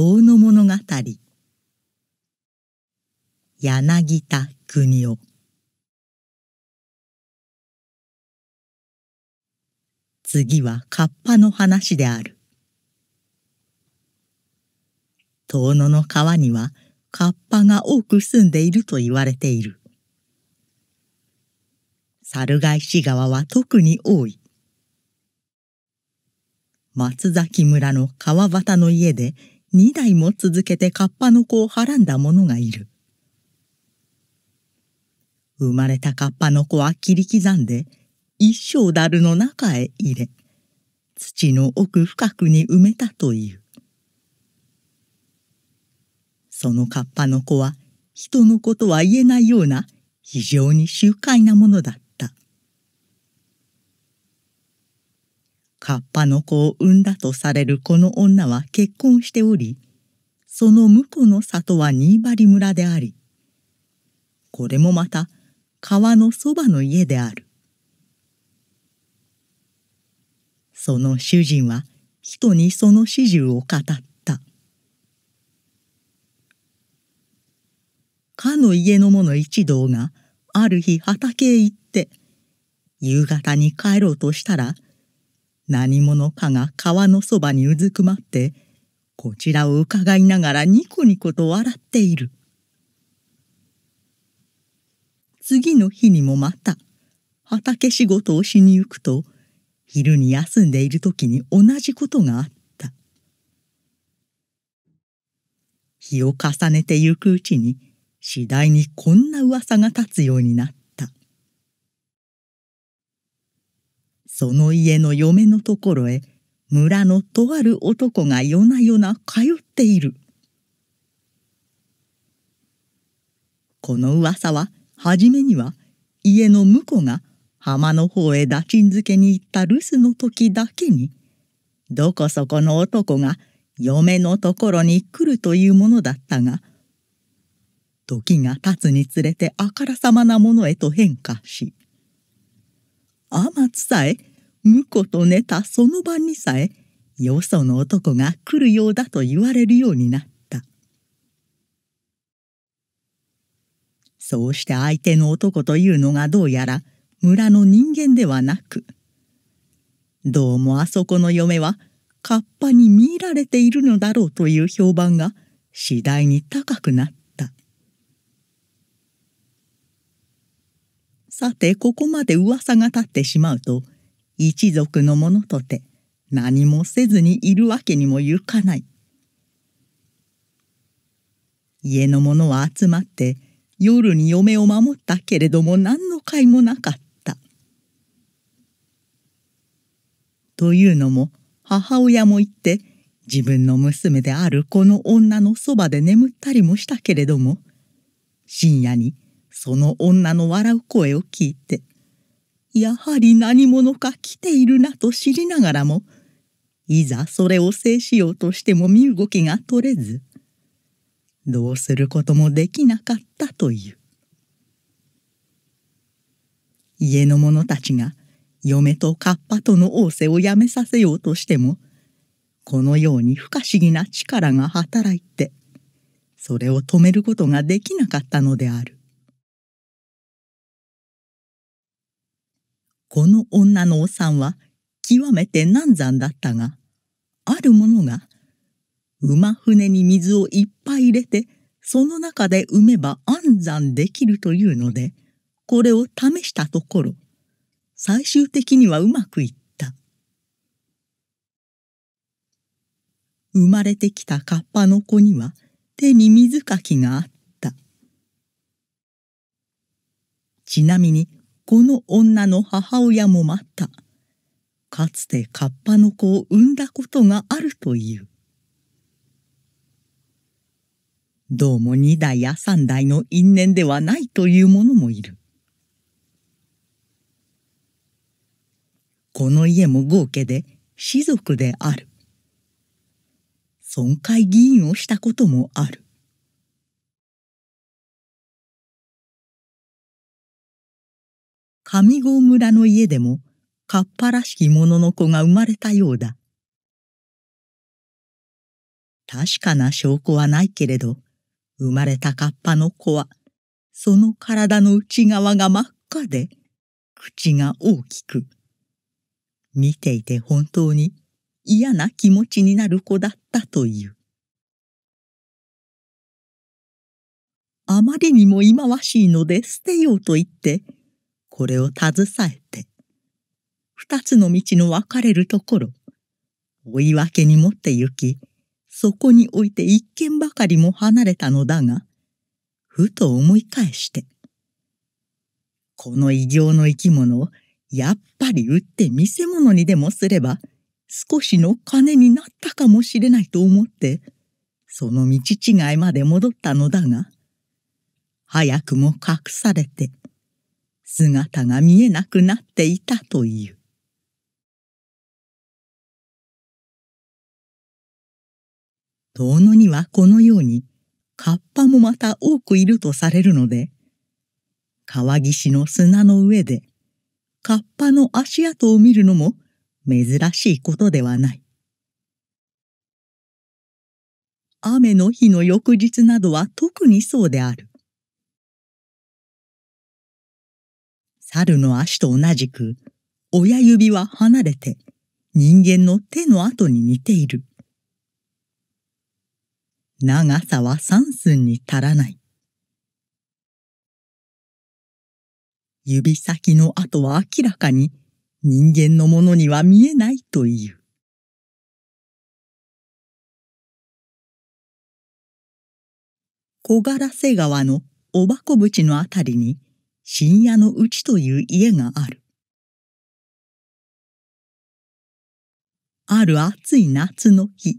遠野物語柳田国夫次はカッパの話である遠野の川にはカッパが多く住んでいると言われている猿ヶ石川は特に多い松崎村の川端の家で2代も続けてカッパの子をはらんだ者がいる。生まれたカッパの子は切り刻んで、一だ樽の中へ入れ、土の奥深くに埋めたという。そのカッパの子は、人のことは言えないような非常に集回なものだった。カッパの子を産んだとされるこの女は結婚しており、その婿の里は新張村であり、これもまた川のそばの家である。その主人は人にその始終を語った。かの家の者一同がある日畑へ行って、夕方に帰ろうとしたら、何者かが川のそばにうずくまってこちらをうかがいながらニコニコと笑っている次の日にもまた畑仕事をしに行くと昼に休んでいる時に同じことがあった日を重ねてゆくうちに次第にこんな噂が立つようになったその家の嫁のところへ村のとある男が夜な夜な通っている。この噂は初めには家の婿が浜の方へ打賃づけに行った留守の時だけにどこそこの男が嫁のところに来るというものだったが時が経つにつれてあからさまなものへと変化し天津さえ婿と寝たその晩にさえよその男が来るようだと言われるようになったそうして相手の男というのがどうやら村の人間ではなくどうもあそこの嫁は河童に見入られているのだろうという評判が次第に高くなったさてここまで噂が立ってしまうと「一族の者とて何もせずにいるわけにもゆかない。家の者は集まって夜に嫁を守ったけれども何の甲斐もなかった。というのも母親も言って自分の娘であるこの女のそばで眠ったりもしたけれども深夜にその女の笑う声を聞いてやはり何者か来ているなと知りながらもいざそれを制しようとしても身動きが取れずどうすることもできなかったという家の者たちが嫁とカッパとの仰せをやめさせようとしてもこのように不可思議な力が働いてそれを止めることができなかったのである。この女のおさんは極めて難産だったが、ある者が、馬船に水をいっぱい入れて、その中で産めば安産できるというので、これを試したところ、最終的にはうまくいった。生まれてきたカッパの子には手に水かきがあった。ちなみにこの女の母親もまた、かつてカッパの子を産んだことがあるという。どうも二代や三代の因縁ではないという者もいる。この家も豪家で、士族である。村会議員をしたこともある。上郷村の家でもかっぱらしきものの子が生まれたようだ。確かな証拠はないけれど、生まれたカッパの子は、その体の内側が真っ赤で、口が大きく。見ていて本当に嫌な気持ちになる子だったという。あまりにも忌まわしいので捨てようと言って、これを携えて、二つの道の分かれるところ、追い分けに持って行き、そこに置いて一軒ばかりも離れたのだが、ふと思い返して、この異形の生き物をやっぱり売って見せ物にでもすれば、少しの金になったかもしれないと思って、その道違いまで戻ったのだが、早くも隠されて、姿が見えなくなっていたという。遠野にはこのように、カッパもまた多くいるとされるので、川岸の砂の上で、カッパの足跡を見るのも珍しいことではない。雨の日の翌日などは特にそうである。猿の足と同じく、親指は離れて、人間の手の跡に似ている。長さは三寸に足らない。指先の跡は明らかに人間のものには見えないという。小柄瀬川のおばこちのあたりに深夜のうちという家がある。ある暑い夏の日、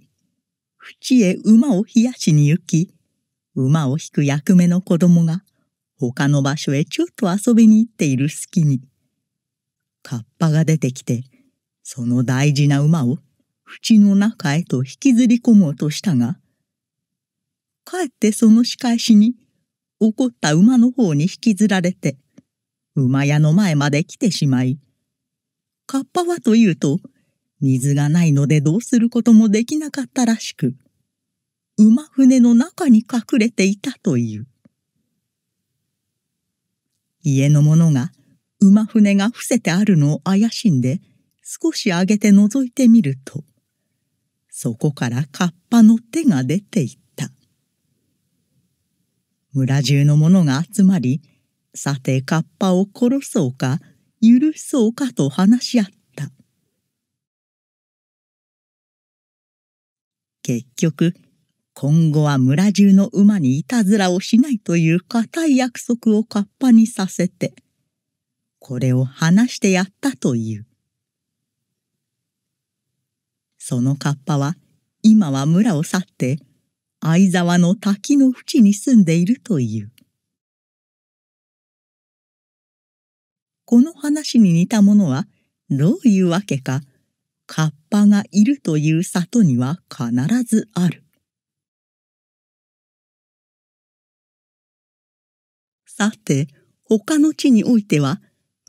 淵へ馬を冷やしに行き、馬を引く役目の子供が他の場所へちょっと遊びに行っている隙に、カッパが出てきて、その大事な馬を淵の中へと引きずり込もうとしたが、かえってその仕返しに怒った馬の方に引きずられて、馬屋の前まで来てしまい、カッパはというと、水がないのでどうすることもできなかったらしく、馬船の中に隠れていたという。家の者が馬船が伏せてあるのを怪しんで、少し上げて覗いてみると、そこからカッパの手が出ていた。村中の者が集まり、さてカッパを殺そうか、許そうかと話し合った。結局、今後は村中の馬にいたずらをしないという固い約束をカッパにさせて、これを話してやったという。そのカッパは今は村を去って相沢の滝の淵に住んでいるという。この話に似たものはどういうわけか、カッパがいるという里には必ずある。さて、他の地においては、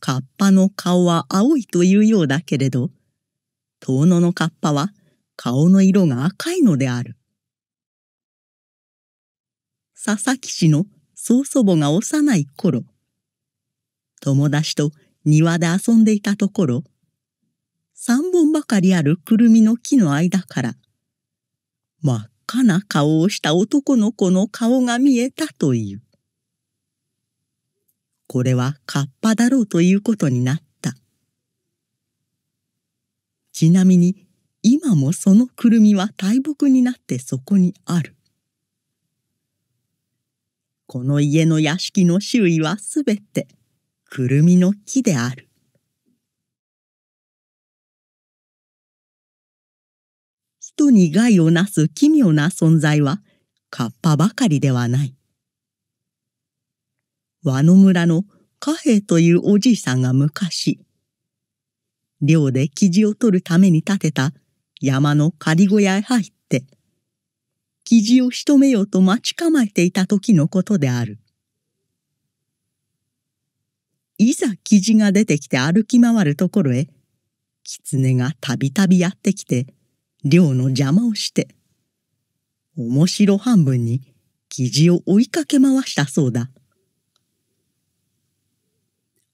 カッパの顔は青いというようだけれど、遠野のカッパは顔の色が赤いのである。佐々木氏の曽祖母が幼い頃、友達と庭で遊んでいたところ、三本ばかりあるくるみの木の間から、真っ赤な顔をした男の子の顔が見えたという。これはカッパだろうということになった。ちなみに今もそのくるみは大木になってそこにある。この家の屋敷の周囲はすべてくるみの木である。人に害をなす奇妙な存在はカッパばかりではない。和野村の貨幣というおじいさんが昔、漁で生地を取るために建てた山の狩り小屋へ入ってキジを仕留めようと待ち構えていた時のことである。いざキジが出てきて歩き回るところへ、狐がたびたびやってきて、寮の邪魔をして、面白半分にキジを追いかけ回したそうだ。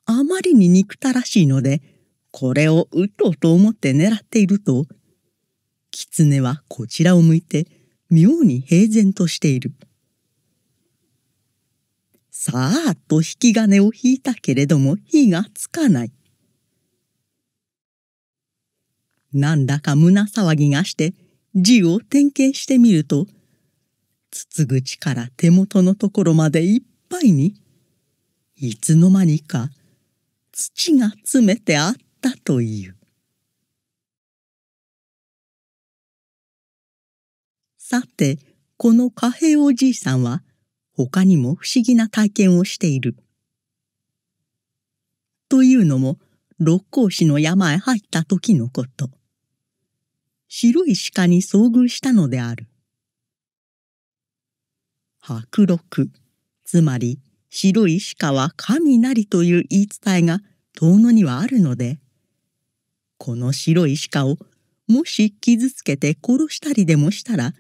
あまりに憎たらしいので、これを撃とうと思って狙っていると、狐はこちらを向いて妙に平然としている。さあっと引き金を引いたけれども火がつかない。なんだか胸騒ぎがして字を点検してみると、筒口から手元のところまでいっぱいに、いつの間にか土が詰めてあったという。さて、この貨幣おじいさんは、他にも不思議な体験をしている。というのも、六甲市の山へ入った時のこと。白い鹿に遭遇したのである。白六、つまり白い鹿は神なりという言い伝えが遠野にはあるので、この白い鹿をもし傷つけて殺したりでもしたら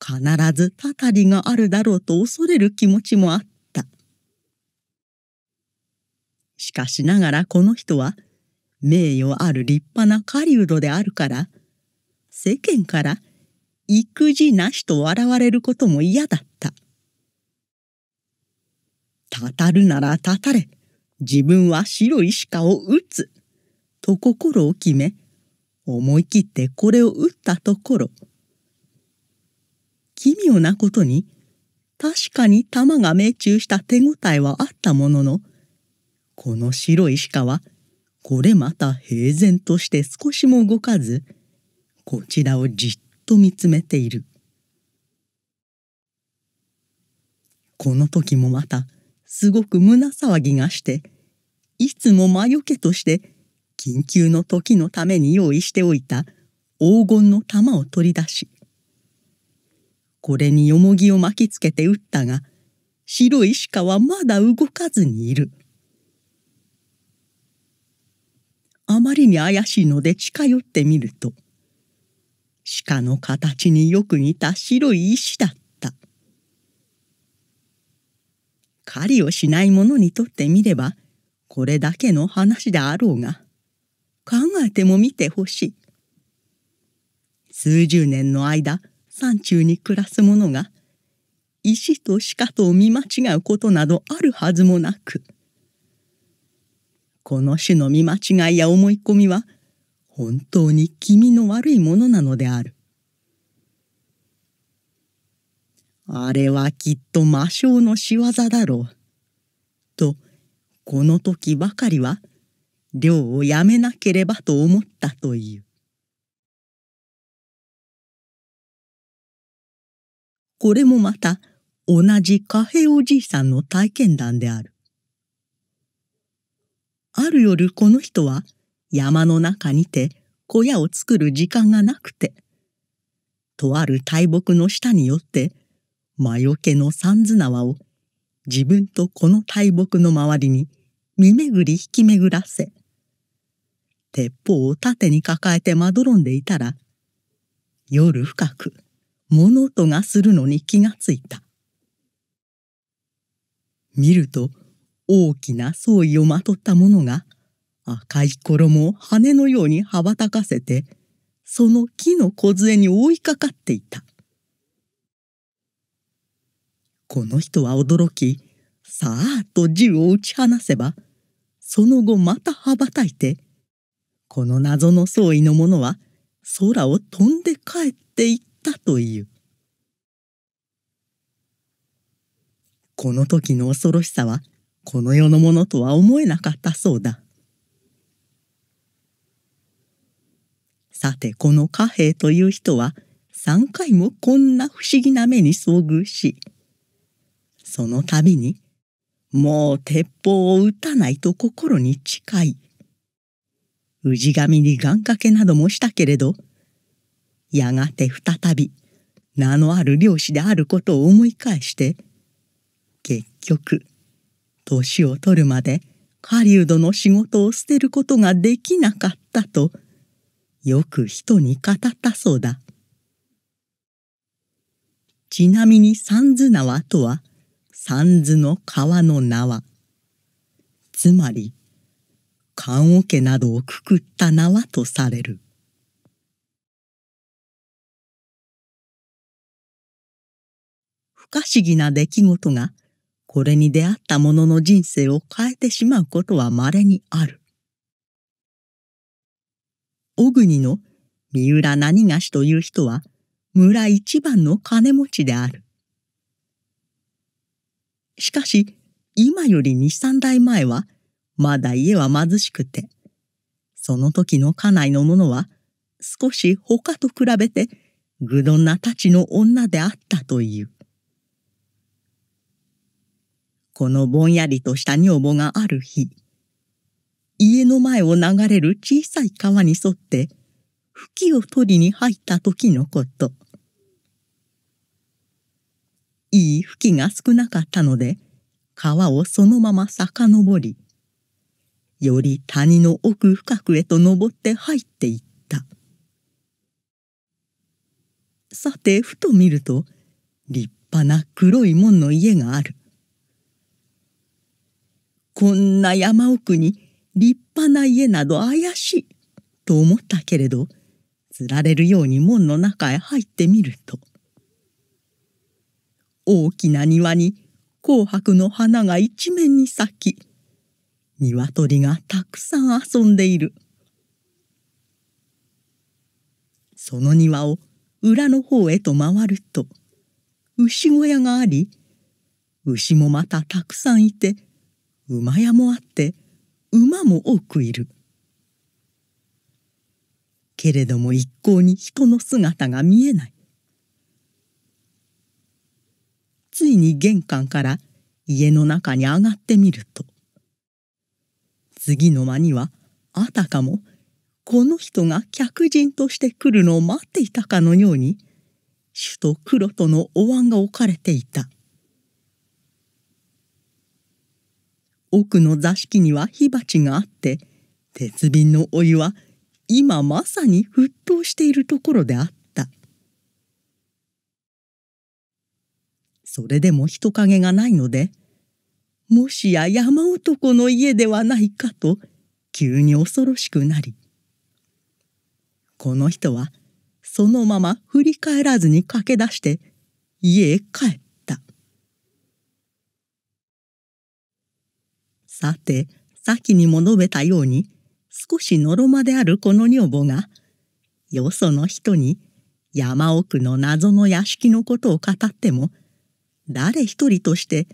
必ずたたりがあるだろうと恐れる気持ちもあった。しかしながらこの人は名誉ある立派な狩人であるから世間から育児なしと笑われることも嫌だった。たたるならたたれ自分は白い鹿を撃つと心を決め思い切ってこれを撃ったところ奇妙なことに、確かに玉が命中した手応えはあったものの、この白い鹿は、これまた平然として少しも動かず、こちらをじっと見つめている。この時もまた、すごく胸騒ぎがして、いつも魔除けとして、緊急の時のために用意しておいた黄金の玉を取り出し、これによもぎを巻きつけて打ったが白い鹿はまだ動かずにいるあまりに怪しいので近寄ってみると鹿の形によく似た白い石だった狩りをしない者にとってみればこれだけの話であろうが考えても見てほしい数十年の間山中に暮らす者が石と鹿とを見間違うことなどあるはずもなくこの種の見間違いや思い込みは本当に気味の悪いものなのである。あれはきっと魔性の仕業だろう。と、この時ばかりは、漁をやめなければと思ったという。これもまた同じカフェおじいさんの体験談である。ある夜この人は山の中にて小屋を作る時間がなくて、とある大木の下によって魔除けの三津縄を自分とこの大木の周りに見巡り引き巡らせ、鉄砲を縦に抱えてまどろんでいたら、夜深く、物音がするのに気がついた。見ると大きな装意をまとったものが赤い衣を羽のように羽ばたかせてその木の梢に覆いかかっていた。この人は驚きさーっと銃を撃ち放せばその後また羽ばたいてこの謎の装意のものは空を飛んで帰っていくったという。この時の恐ろしさはこの世のものとは思えなかったそうだ。さてこの貨幣という人は3回もこんな不思議な目に遭遇しその度にもう鉄砲を撃たないと心に誓い氏神に願掛けなどもしたけれどやがて再び名のある漁師であることを思い返して結局年を取るまで狩人の仕事を捨てることができなかったとよく人に語ったそうだちなみに三途縄とは三途の川の縄つまり棺桶などをくくった縄とされる。不可思議な出来事が、これに出会った者の人生を変えてしまうことは稀にある。小国の三浦何がしという人は、村一番の金持ちである。しかし、今より二三代前は、まだ家は貧しくて、その時の家内の者は、少し他と比べて、愚鈍なたちの女であったという。このぼんやりとした女房がある日、家の前を流れる小さい川に沿って、吹きを取りに入った時のこと。いい吹きが少なかったので、川をそのまま遡り、より谷の奥深くへと登って入っていった。さて、ふと見ると、立派な黒い門の家がある。こんな山奥に立派な家など怪しいと思ったけれどつられるように門の中へ入ってみると大きな庭に紅白の花が一面に咲き鶏がたくさん遊んでいるその庭を裏の方へと回ると牛小屋があり牛もまたたくさんいて馬屋もあって馬も多くいるけれども一向に人の姿が見えないついに玄関から家の中に上がってみると次の間にはあたかもこの人が客人として来るのを待っていたかのように首都黒とのお椀が置かれていた奥の座敷には火鉢があって鉄瓶のお湯は今まさに沸騰しているところであったそれでも人影がないのでもしや山男の家ではないかと急に恐ろしくなりこの人はそのまま振り返らずに駆け出して家へ帰ったさて、先にも述べたように、少しのろまであるこの女房が、よその人に山奥の謎の屋敷のことを語っても、誰一人として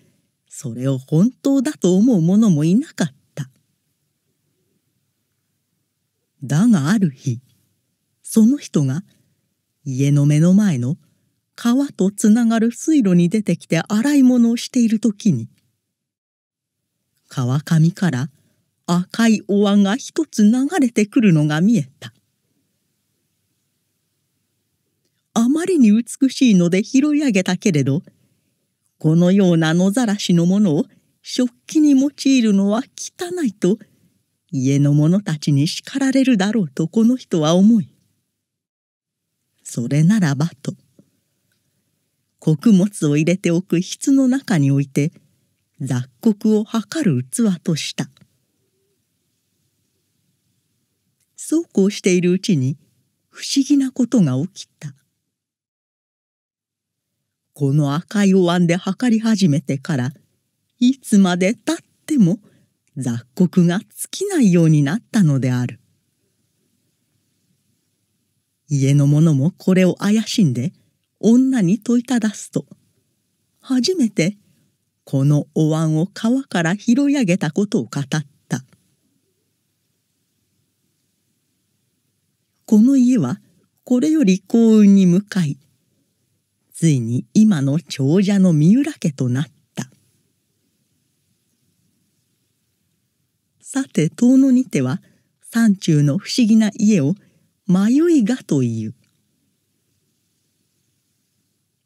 それを本当だと思う者もいなかった。だがある日、その人が家の目の前の川とつながる水路に出てきて洗い物をしている時に、川上から赤いお椀が一つ流れてくるのが見えた。あまりに美しいので拾い上げたけれど、このような野ざらしのものを食器に用いるのは汚いと、家の者たちに叱られるだろうとこの人は思い。それならばと、穀物を入れておく筆の中に置いて、雑穀を測る器としたそうこうしているうちに不思議なことが起きたこの赤いお椀で測り始めてからいつまでたっても雑穀が尽きないようになったのである家の者もこれを怪しんで女に問いただすと初めてこのお椀を川から拾い上げたことを語ったこの家はこれより幸運に向かいついに今の長者の三浦家となったさて遠野にては山中の不思議な家を迷いがという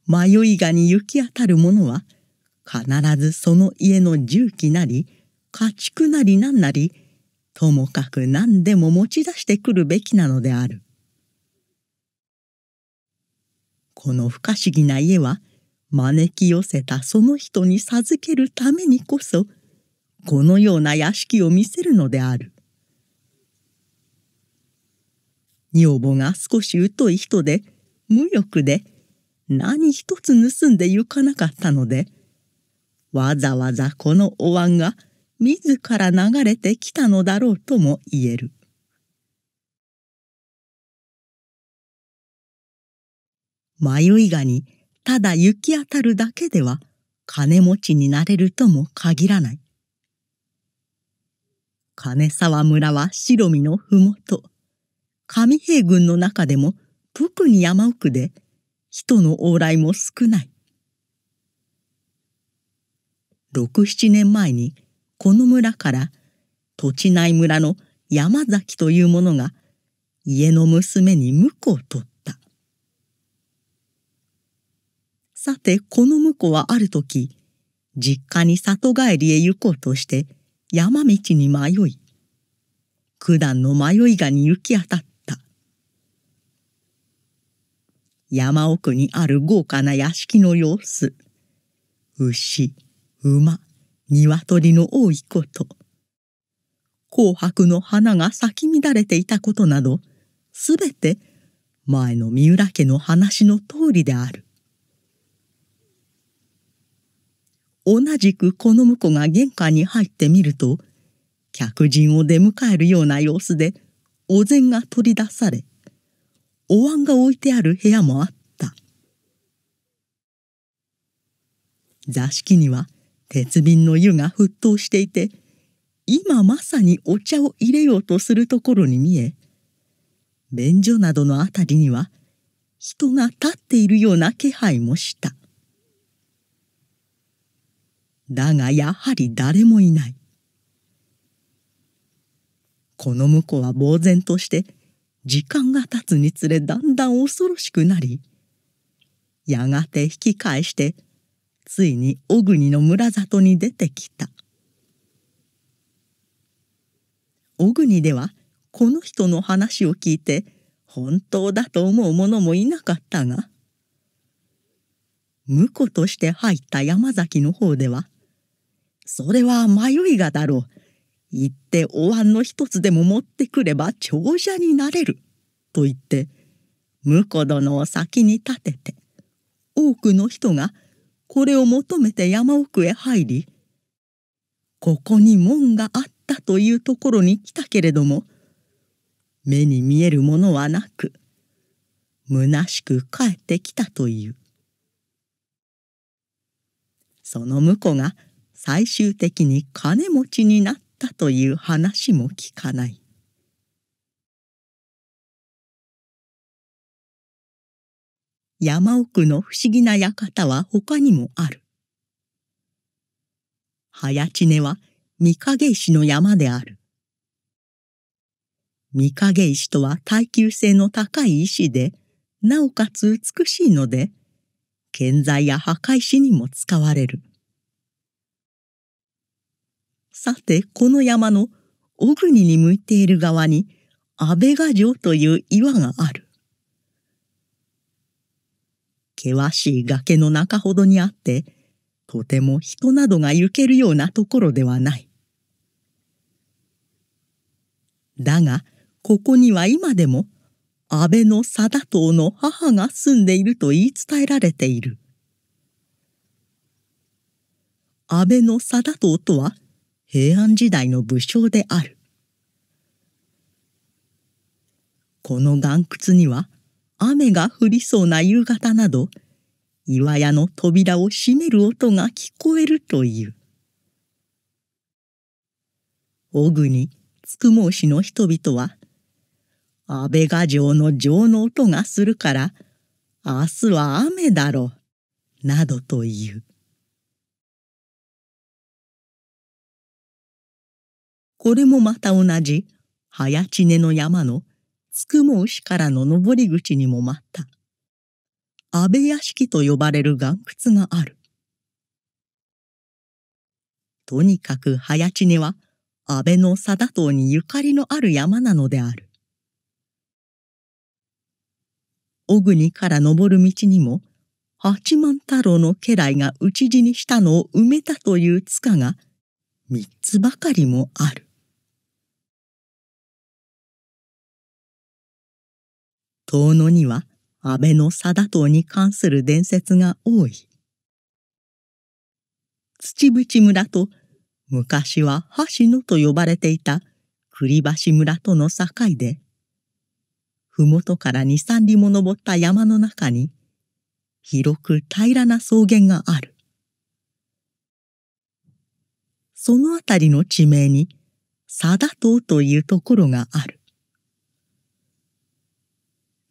迷いがに行き当たる者は必ずその家の重機なり家畜なりななりともかく何でも持ち出してくるべきなのである。この不可思議な家は招き寄せたその人に授けるためにこそこのような屋敷を見せるのである。女房が少し疎い人で無欲で何一つ盗んでゆかなかったのでわざわざこのお椀が自ら流れてきたのだろうとも言える。迷いがにただ行き当たるだけでは金持ちになれるとも限らない。金沢村は白身のふもと。上平郡の中でも特に山奥で人の往来も少ない。六七年前にこの村から土地内村の山崎という者が家の娘に婿を取ったさてこの婿はある時実家に里帰りへ行こうとして山道に迷い九段の迷いがに行き当たった山奥にある豪華な屋敷の様子牛馬、鶏の多いこと、紅白の花が咲き乱れていたことなど、すべて前の三浦家の話の通りである。同じくこの婿が玄関に入ってみると、客人を出迎えるような様子で、お膳が取り出され、お椀が置いてある部屋もあった。座敷には、鉄瓶の湯が沸騰していて今まさにお茶を入れようとするところに見え便所などのあたりには人が立っているような気配もしただがやはり誰もいないこの婿は呆然として時間が経つにつれだんだん恐ろしくなりやがて引き返してついに小国の村里に出てきた小国ではこの人の話を聞いて本当だと思う者もいなかったが婿として入った山崎の方では「それは迷いがだろう」行ってお椀の一つでも持ってくれば長者になれる」と言って婿殿を先に立てて多くの人が「これを求めて山奥へ入りここに門があったというところに来たけれども目に見えるものはなく虚しく帰ってきたというその婿が最終的に金持ちになったという話も聞かない山奥の不思議な館は他にもある。早知根は三影石の山である。三影石とは耐久性の高い石で、なおかつ美しいので、建材や墓石にも使われる。さて、この山の小国に向いている側に、安倍賀城という岩がある。険しい崖の中ほどにあって、とても人などが行けるようなところではない。だが、ここには今でも、安倍の貞藤の母が住んでいると言い伝えられている。安倍の貞藤とは、平安時代の武将である。この岩窟には、雨が降りそうな夕方など、岩屋の扉を閉める音が聞こえるという。小国、つくもう市の人々は、安倍賀城の城の音がするから、明日は雨だろう、などという。これもまた同じ、早知根の山のつくも牛からの登り口にもまた、安倍屋敷と呼ばれる岩窟がある。とにかく早知には、安倍の貞島にゆかりのある山なのである。小国から登る道にも、八幡太郎の家来が討ち死にしたのを埋めたという塚が、三つばかりもある。遠野には安倍の貞党に関する伝説が多い。土淵村と昔は橋野と呼ばれていた栗橋村との境で、ふもとから二三里も登った山の中に、広く平らな草原がある。そのあたりの地名に、貞党というところがある。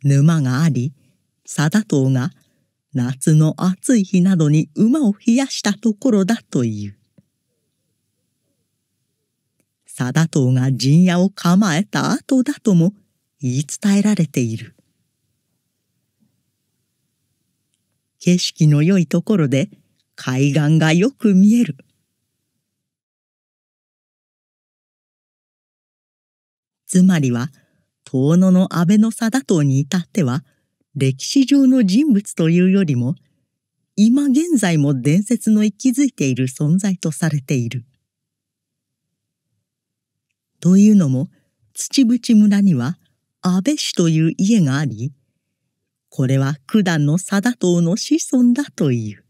沼があり、貞藤が夏の暑い日などに馬を冷やしたところだという。貞藤が陣屋を構えた後だとも言い伝えられている。景色の良いところで海岸がよく見える。つまりは、遠野の安倍の貞党に至っては、歴史上の人物というよりも、今現在も伝説の息づいている存在とされている。というのも、土淵村には安倍氏という家があり、これは九段の貞党の子孫だという。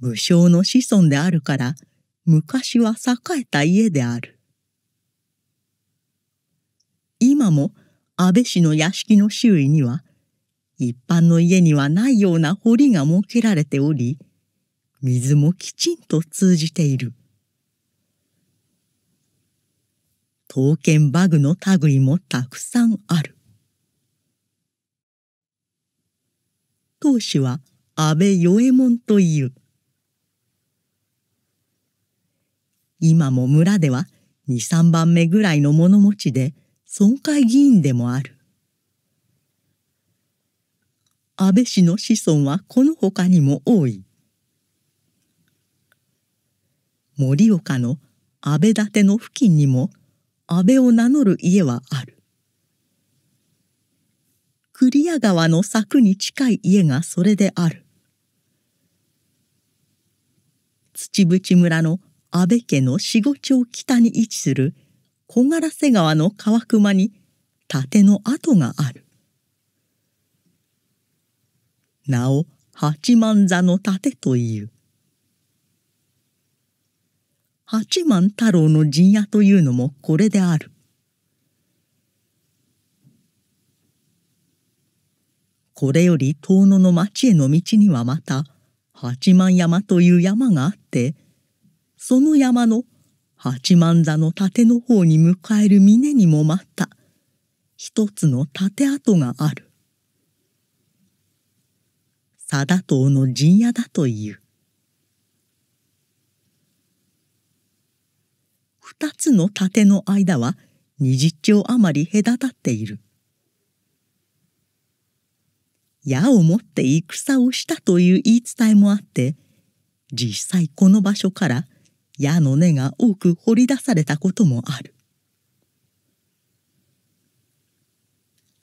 武将の子孫であるから、昔は栄えた家である。今も安倍氏の屋敷の周囲には一般の家にはないような堀が設けられており水もきちんと通じている刀剣バグの類もたくさんある当主は安倍与右衛門という今も村では23番目ぐらいの物持ちで村会議員でもある。安倍氏の子孫はこの他にも多い。盛岡の安倍建ての付近にも安倍を名乗る家はある。栗屋川の柵に近い家がそれである。土淵村の安倍家の四五町北に位置する小柄瀬川の川熊に盾の跡がある。名を八幡座の盾という。八幡太郎の陣屋というのもこれである。これより遠野の町への道にはまた八幡山という山があって、その山の八幡座の盾の方に迎える峰にもまた一つの盾跡がある。貞藤の陣屋だという。二つの盾の間は二十丁余り隔たっている。矢を持って戦をしたという言い伝えもあって、実際この場所から矢の根が多く掘り出されたこともある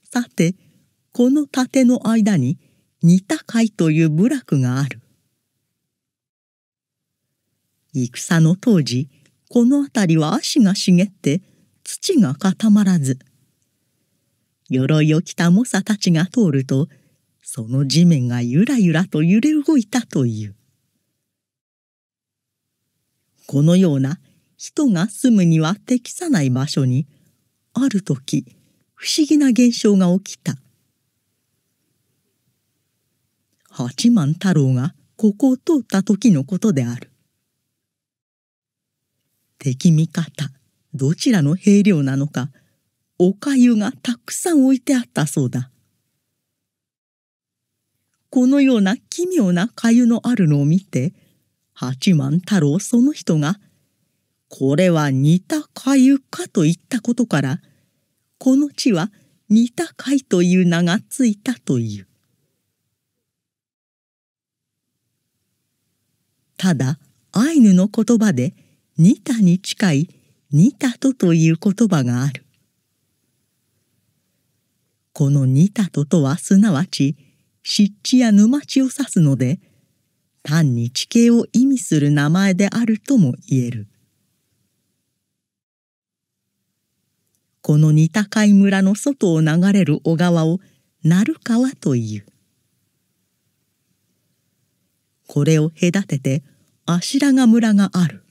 さてこの盾の間に似た貝という部落がある戦の当時この辺りは足が茂って土が固まらず鎧を着た猛者たちが通るとその地面がゆらゆらと揺れ動いたというこのような人が住むには適さない場所にある時不思議な現象が起きた八幡太郎がここを通った時のことである敵味方どちらの兵糧なのかおかゆがたくさん置いてあったそうだこのような奇妙な粥のあるのを見て八幡太郎その人が、これは似た粥かと言ったことから、この地は似た貝という名がついたという。ただ、アイヌの言葉で、似たに近い似たとという言葉がある。この似たととはすなわち、湿地や沼地を指すので、単に地形を意味する名前であるとも言える。この似た海村の外を流れる小川を鳴川という。これを隔てて足賀村がある。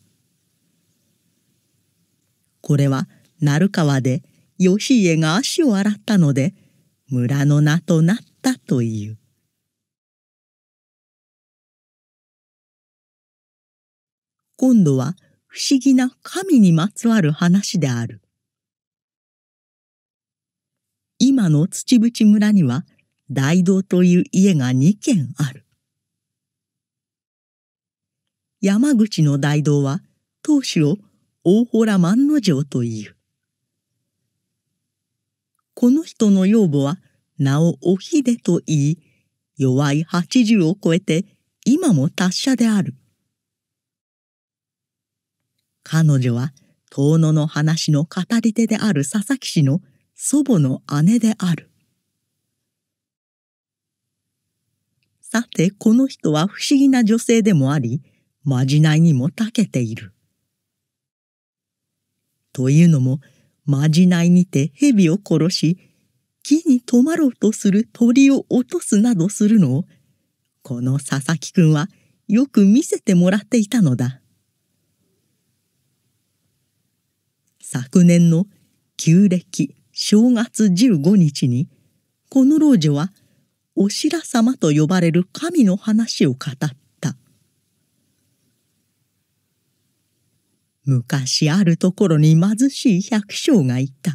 これは鳴川で義家が足を洗ったので村の名となったという。今度は不思議な神にまつわる話である。今の土淵村には大道という家が2軒ある。山口の大道は当主を大洞万之丞という。この人の養母は名をおひでと言い、弱い80を超えて今も達者である。彼女は遠野の話の語り手である佐々木氏の祖母の姉である。さてこの人は不思議な女性でもあり、まじないにも長けている。というのも、まじないにて蛇を殺し、木に止まろうとする鳥を落とすなどするのを、この佐々木くんはよく見せてもらっていたのだ。昨年の旧暦正月15日にこの老女はお白様と呼ばれる神の話を語った昔あるところに貧しい百姓がいた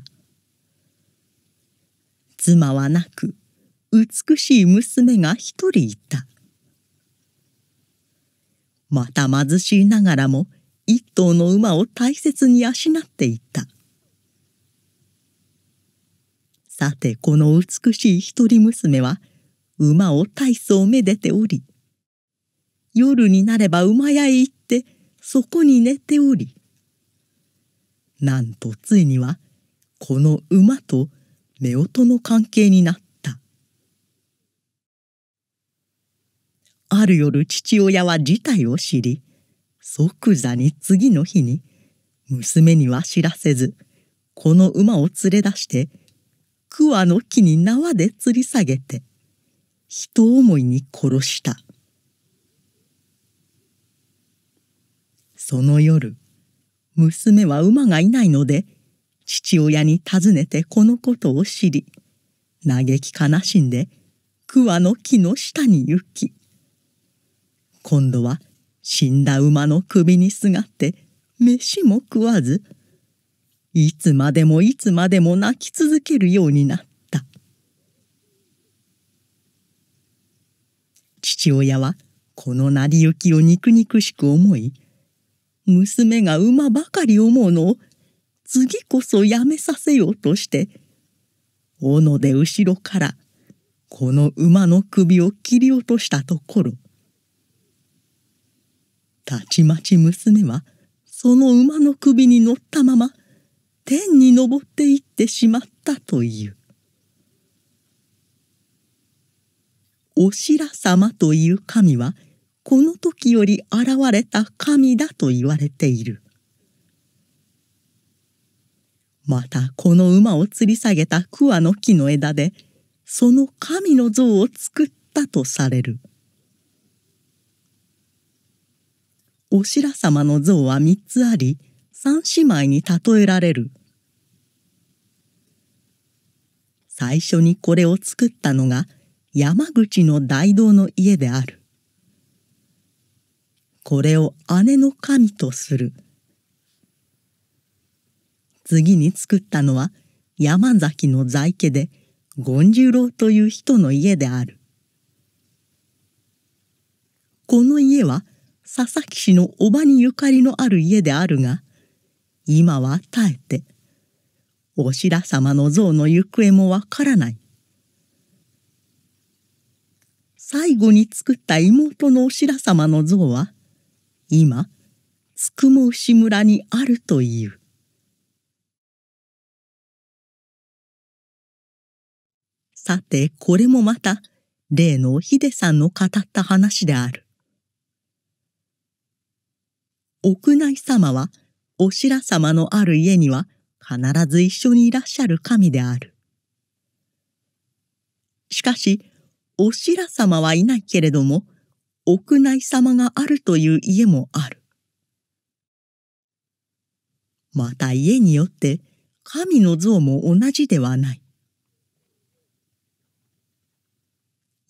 妻はなく美しい娘が一人いたまた貧しいながらも一頭の馬を大切に養っていたさてこの美しい一人娘は馬を大層めでており夜になれば馬屋へ行ってそこに寝ておりなんとついにはこの馬と夫婦の関係になったある夜父親は事態を知り即座に次の日に娘には知らせずこの馬を連れ出して桑の木に縄で吊り下げて人思いに殺したその夜娘は馬がいないので父親に尋ねてこのことを知り嘆き悲しんで桑の木の下に行き今度は死んだ馬の首にすがって飯も食わずいつまでもいつまでも泣き続けるようになった父親はこの成り行きを憎々しく思い娘が馬ばかり思うのを次こそやめさせようとして斧で後ろからこの馬の首を切り落としたところたちまち娘はその馬の首に乗ったまま天に登っていってしまったというおしら様という神はこの時より現れた神だと言われているまたこの馬を吊り下げた桑の木の枝でその神の像を作ったとされる。お白様の像は三つあり、三姉妹に例えられる。最初にこれを作ったのが山口の大道の家である。これを姉の神とする。次に作ったのは山崎の在家で権十郎という人の家である。この家は佐々木氏の叔母にゆかりのある家であるが今は耐えてお白様の像の行方もわからない最後に作った妹のお白様の像は今つくも牛村にあるというさてこれもまた例のお秀さんの語った話である屋内様は、お白様のある家には必ず一緒にいらっしゃる神である。しかし、お白様はいないけれども、屋内様があるという家もある。また家によって神の像も同じではない。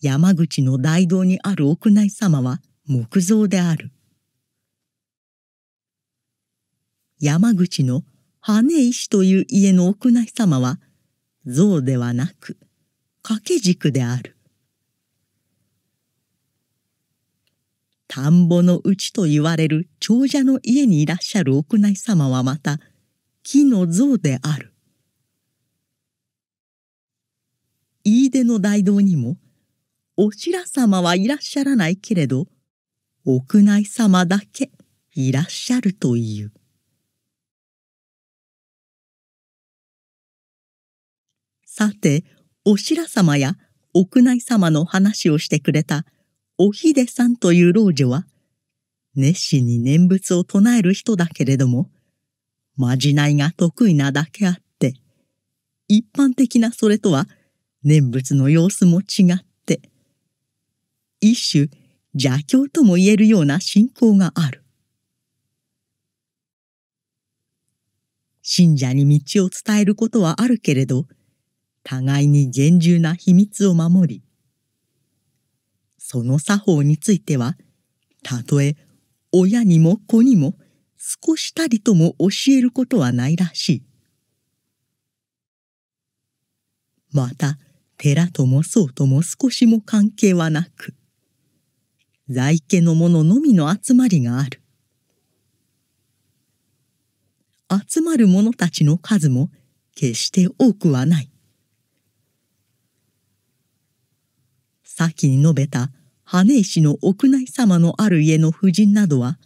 山口の大道にある屋内様は木造である。山口の羽石という家の奥内様は像ではなく掛け軸である。田んぼの内と言われる長者の家にいらっしゃる奥内様はまた木の像である。飯出の大道にもお白様はいらっしゃらないけれど奥内様だけいらっしゃるという。さて、お白様や屋内様の話をしてくれたおひでさんという老女は、熱心に念仏を唱える人だけれども、まじないが得意なだけあって、一般的なそれとは念仏の様子も違って、一種邪教とも言えるような信仰がある。信者に道を伝えることはあるけれど、互いに厳重な秘密を守り、その作法については、たとえ親にも子にも少したりとも教えることはないらしい。また、寺とも僧とも少しも関係はなく、在家の者のみの集まりがある。集まる者たちの数も決して多くはない。先に述べた羽石の屋内様のある家の夫人などは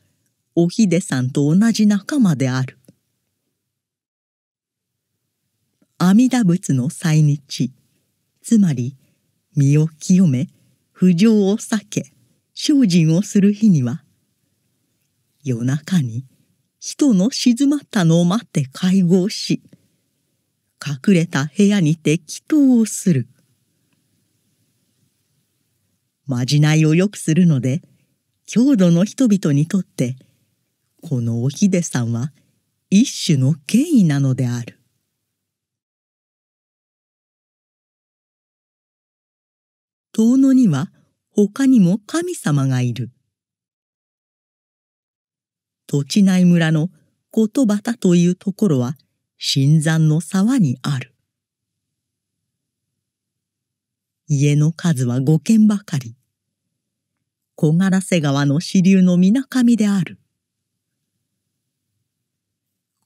お秀さんと同じ仲間である阿弥陀仏の再日つまり身を清め不浄を避け精進をする日には夜中に人の静まったのを待って会合し隠れた部屋にて祈祷をする。まじないをよくするので郷土の人々にとってこのおひでさんは一種の権威なのである。遠野には他にも神様がいる。土地内村の言葉たというところは新山の沢にある。家の数は五軒ばかり。小柄瀬川の支流の水上である。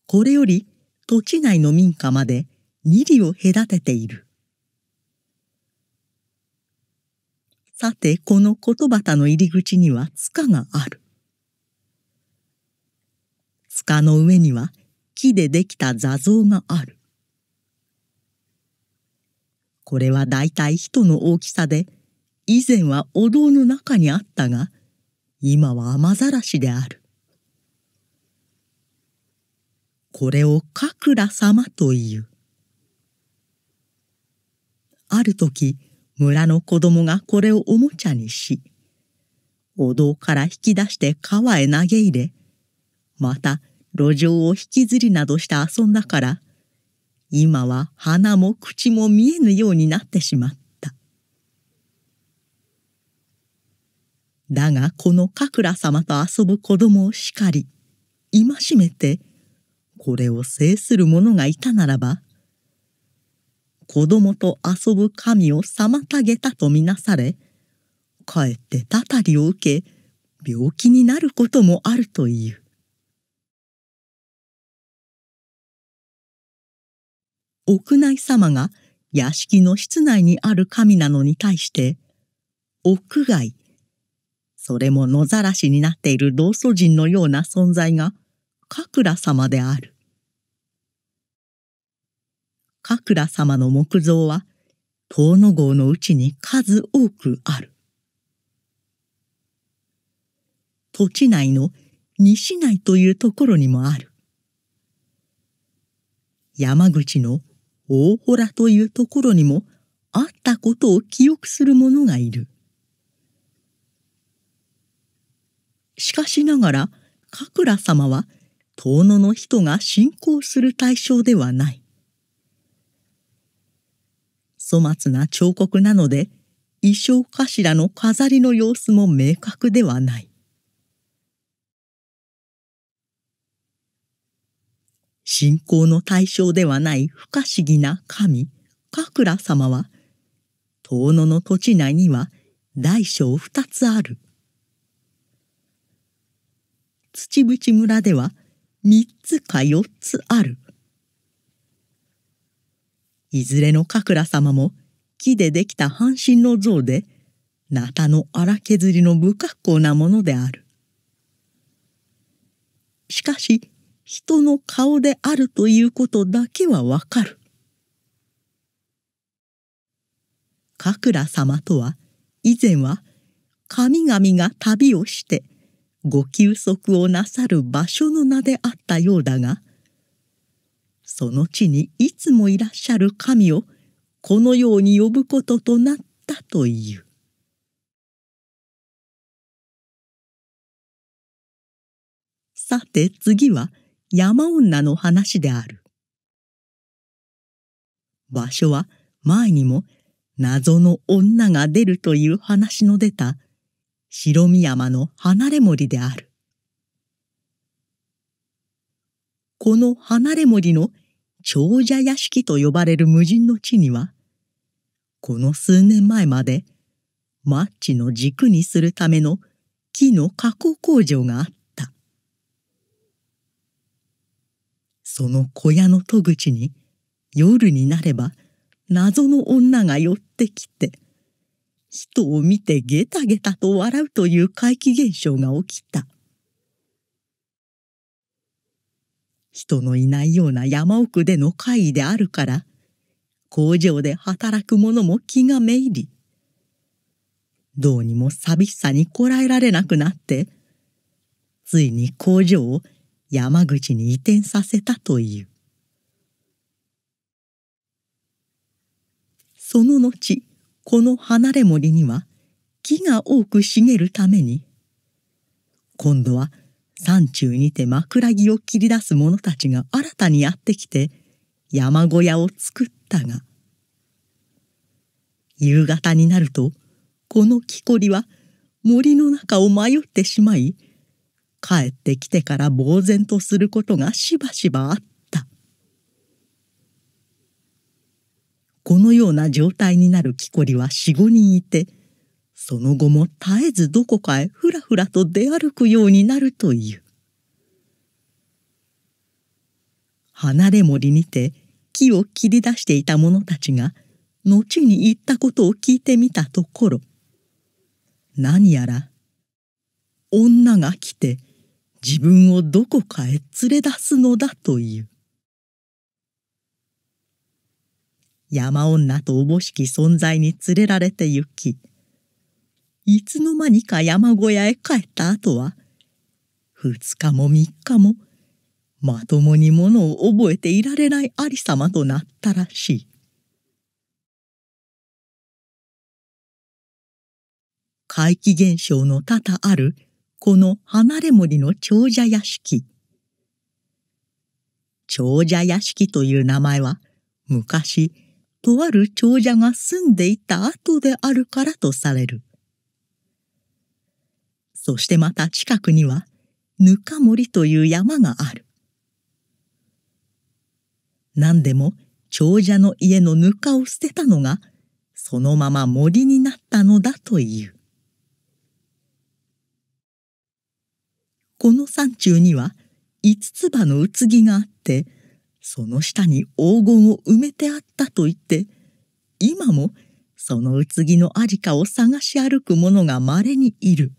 これより土地内の民家まで二里を隔てている。さてこの言葉の入り口には塚がある。塚の上には木でできた座像がある。これは大体人の大きさで以前はお堂の中にあったが今は雨ざらしであるこれをかくら様というある時村の子供がこれをおもちゃにしお堂から引き出して川へ投げ入れまた路上を引きずりなどして遊んだから今は鼻も口も見えぬようになってしまった。だがこのカクラ様と遊ぶ子供を叱り、戒めて、これを制する者がいたならば、子供と遊ぶ神を妨げたとみなされ、かえってたたりを受け、病気になることもあるという。屋内様が屋敷の室内にある神なのに対して、屋外、それも野ざらしになっている道祖人のような存在が、カクラ様である。カクラ様の木像は、遠野号のうちに数多くある。土地内の西内というところにもある。山口の大洞というところにもあったことを記憶する者がいる。しかしながら、かく様は、遠野の人が信仰する対象ではない。粗末な彫刻なので、衣装頭の飾りの様子も明確ではない。信仰の対象ではない不可思議な神、かく様は、遠野の土地内には大小二つある。土淵村では3つか4つある。いずれの神楽様も木でできた半身の像で、なたの荒削りの不格好なものである。しかし、人の顔であるということだけはわかる。神楽様とは、以前は神々が旅をしてご休息をなさる場所の名であったようだがその地にいつもいらっしゃる神をこのように呼ぶこととなったという。さて次は山女の話である。場所は前にも謎の女が出るという話の出た白身山の離れ森である。この離れ森の長者屋敷と呼ばれる無人の地には、この数年前までマッチの軸にするための木の加工工場があった。その小屋の戸口に夜になれば謎の女が寄ってきて、人を見てゲタゲタと笑うという怪奇現象が起きた。人のいないような山奥での会であるから、工場で働く者も気がめいり、どうにも寂しさにこらえられなくなって、ついに工場を山口に移転させたという。その後、この離れ森には木が多く茂るために今度は山中にて枕木を切り出す者たちが新たにやってきて山小屋を作ったが夕方になるとこの木こりは森の中を迷ってしまい帰ってきてから呆然とすることがしばしばあった。このような状態になる木こりは四五人いてその後も絶えずどこかへふらふらと出歩くようになるという離れ森にて木を切り出していた者たちが後に言ったことを聞いてみたところ何やら女が来て自分をどこかへ連れ出すのだという山女とおぼしき存在に連れられて行き、いつの間にか山小屋へ帰った後は、二日も三日も、まともにものを覚えていられないありさまとなったらしい。怪奇現象の多々ある、この離れ森の長者屋敷。長者屋敷という名前は、昔、とある長者が住んでいた後であるからとされる。そしてまた近くには、ぬか森という山がある。何でも長者の家のぬかを捨てたのが、そのまま森になったのだという。この山中には、五つ葉のうつぎがあって、その下に黄金を埋めてあったと言って、今もその棺のありかを探し歩く者が稀にいる。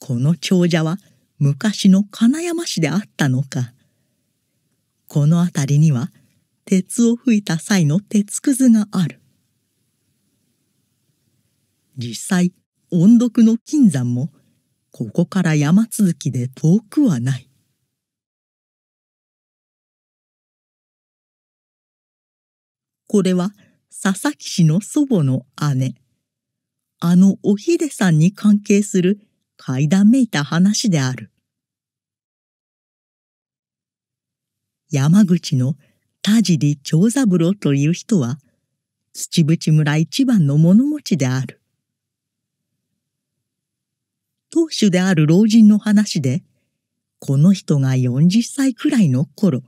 この長者は昔の金山市であったのか。この辺りには鉄を吹いた際の鉄くずがある。実際、音読の金山もここから山続きで遠くはない。これは佐々木氏の祖母の姉。あのおひでさんに関係する階段めいた話である。山口の田尻長三郎という人は、土淵村一番の物持ちである。当主である老人の話で、この人が40歳くらいの頃、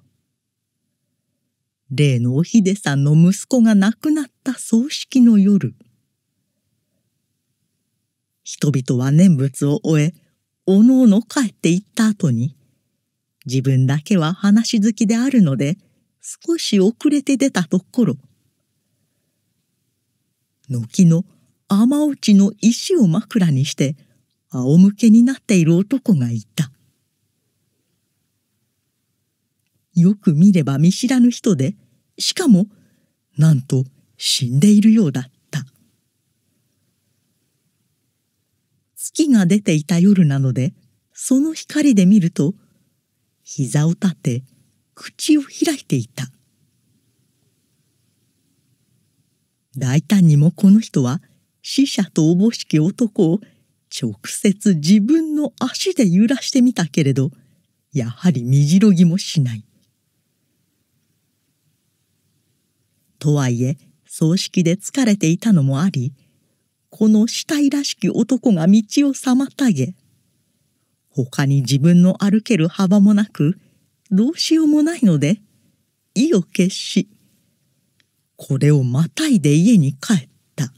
例のおひでさんの息子が亡くなった葬式の夜人々は念仏を終えおのおの帰って行った後に自分だけは話好きであるので少し遅れて出たところ軒の雨落ちの石を枕にして仰向けになっている男がいた。よく見れば見知らぬ人で、しかも、なんと死んでいるようだった。月が出ていた夜なので、その光で見ると、膝を立て、口を開いていた。大胆にもこの人は死者とおぼしき男を直接自分の足で揺らしてみたけれどやはり身じろぎもしないとはいえ葬式で疲れていたのもありこの死体らしき男が道を妨げ他に自分の歩ける幅もなくどうしようもないので意を決しこれをまたいで家に帰った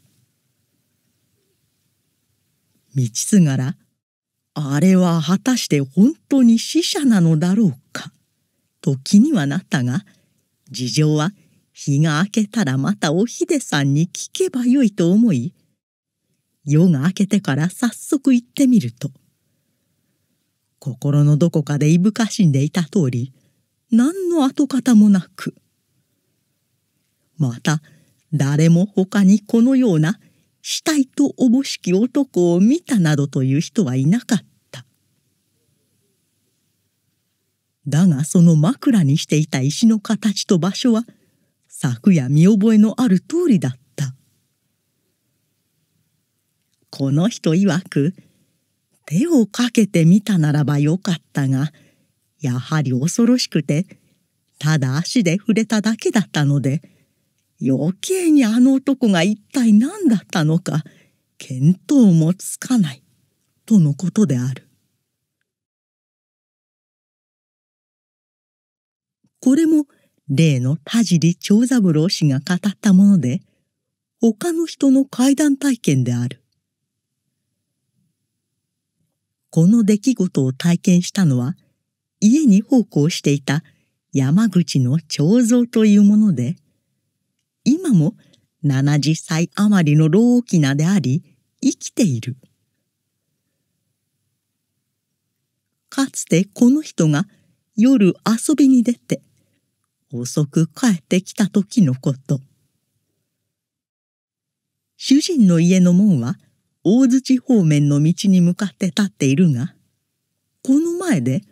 道すがらあれは果たして本当に死者なのだろうかと気にはなったが事情は日が明けたらまたおひでさんに聞けばよいと思い、夜が明けてから早速行ってみると、心のどこかでいぶかしんでいた通り、何の跡形もなく。また、誰も他にこのような死体とおぼしき男を見たなどという人はいなかった。だがその枕にしていた石の形と場所は、昨夜見覚えのある通りだったこの人曰く手をかけてみたならばよかったがやはり恐ろしくてただ足で触れただけだったので余計にあの男が一体何だったのか見当もつかないとのことである。これも例の田尻長三郎氏が語ったもので、他の人の怪談体験である。この出来事を体験したのは、家に奉公していた山口の長蔵というもので、今も70歳余りの老翁であり、生きている。かつてこの人が夜遊びに出て、遅く帰ってきた時のこと。主人の家の門は大槌方面の道に向かって立っているが、この前で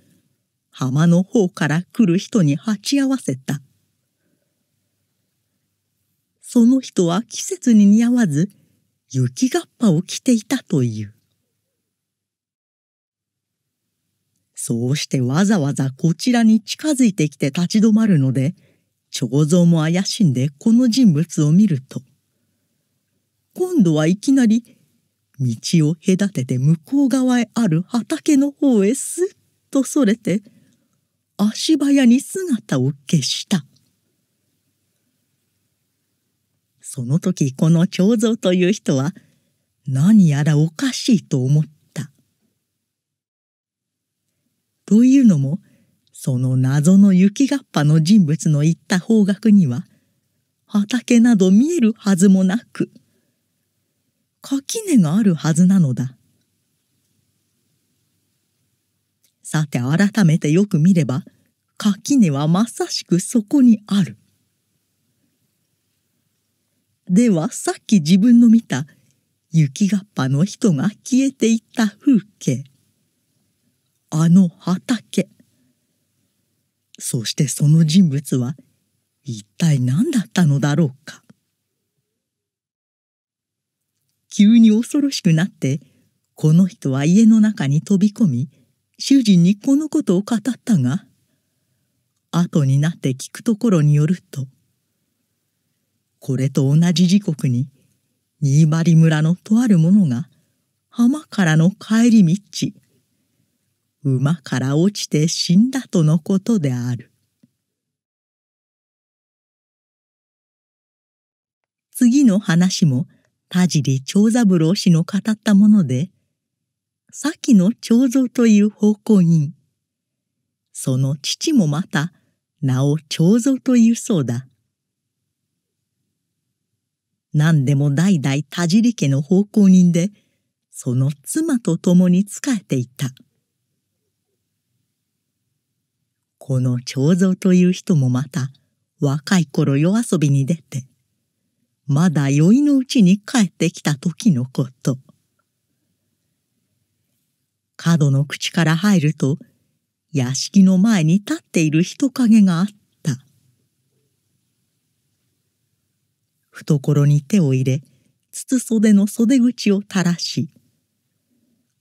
浜の方から来る人に鉢合わせた。その人は季節に似合わず、雪がっぱを着ていたという。そうしてわざわざこちらに近づいてきて立ち止まるので、彫像も怪しんでこの人物を見ると、今度はいきなり道を隔てて向こう側へある畑の方へすっとそれて、足早に姿を消した。その時この彫像という人は何やらおかしいと思った。というのもその謎の雪がっぱの人物の行った方角には畑など見えるはずもなく垣根があるはずなのださて改めてよく見れば垣根はまさしくそこにあるではさっき自分の見た雪がっぱの人が消えていった風景あの畑そしてその人物は一体何だったのだろうか急に恐ろしくなってこの人は家の中に飛び込み主人にこのことを語ったが後になって聞くところによるとこれと同じ時刻に新張村のとある者が浜からの帰り道馬から落ちて死んだとのことである次の話も田尻長三郎氏の語ったもので先の長蔵という奉公人その父もまた名を長蔵というそうだ何でも代々田尻家の奉公人でその妻と共に仕えていた。この彫像という人もまた若い頃夜遊びに出て、まだ酔いのうちに帰ってきた時のこと。角の口から入ると、屋敷の前に立っている人影があった。懐に手を入れ、筒袖の袖口を垂らし、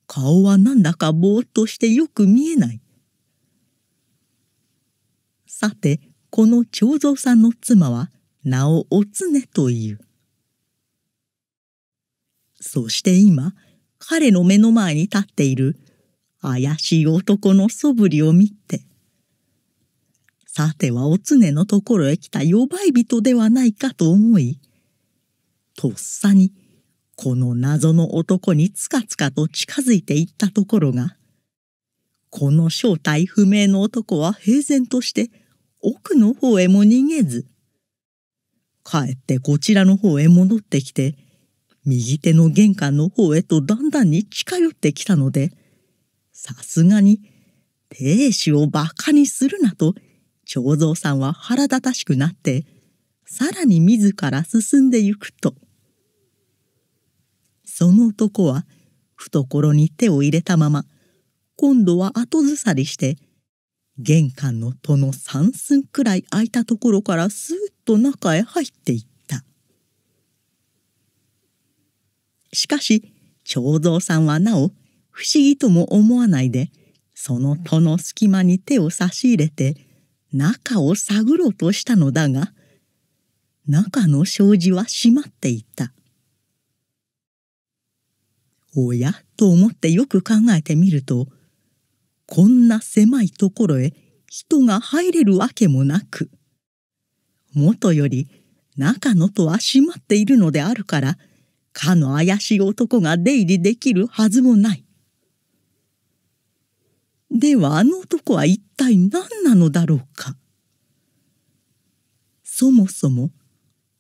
顔はなんだかぼーっとしてよく見えない。さてこの長蔵さんの妻は名をおつねというそして今彼の目の前に立っている怪しい男のそぶりを見てさてはお常のところへ来た予売人ではないかと思いとっさにこの謎の男につかつかと近づいていったところがこの正体不明の男は平然として奥の方へも逃げず、かえってこちらの方へ戻ってきて、右手の玄関の方へとだんだんに近寄ってきたので、さすがに、亭主を馬鹿にするなと、長蔵さんは腹立たしくなって、さらに自ら進んでゆくと。その男は、懐に手を入れたまま、今度は後ずさりして、玄関の戸の3寸くらい開いたところからスーッと中へ入っていったしかし長蔵さんはなお不思議とも思わないでその戸の隙間に手を差し入れて中を探ろうとしたのだが中の障子は閉まっていたおやと思ってよく考えてみるとこんな狭いところへ人が入れるわけもなく、もとより中の戸は閉まっているのであるから、かの怪しい男が出入りできるはずもない。ではあの男は一体何なのだろうか。そもそも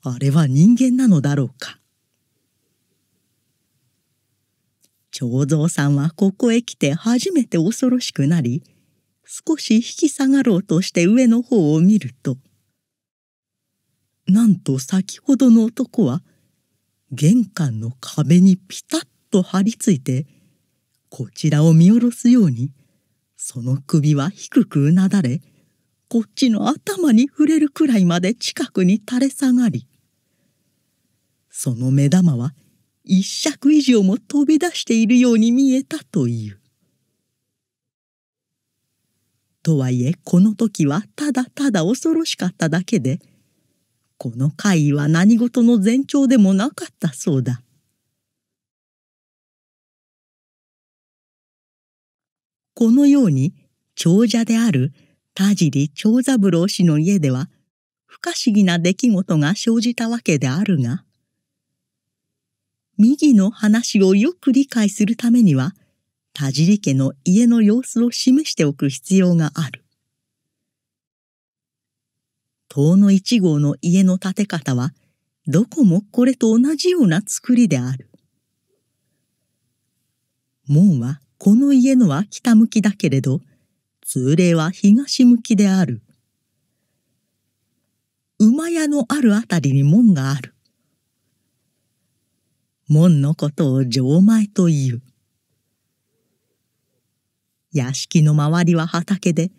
あれは人間なのだろうか。長蔵さんはここへ来て初めて恐ろしくなり、少し引き下がろうとして上の方を見ると、なんと先ほどの男は、玄関の壁にピタッと張り付いて、こちらを見下ろすように、その首は低くうなだれ、こっちの頭に触れるくらいまで近くに垂れ下がり、その目玉は一尺以上も飛び出しているように見えたという。とはいえこの時はただただ恐ろしかっただけでこの会は何事の前兆でもなかったそうだ。このように長者である田尻長三郎氏の家では不可思議な出来事が生じたわけであるが右の話をよく理解するためには、田尻家の家の様子を示しておく必要がある。遠野一号の家の建て方は、どこもこれと同じような作りである。門はこの家のは北向きだけれど、通例は東向きである。馬屋のあるあたりに門がある。門のことを城前という。屋敷の周りは畑で、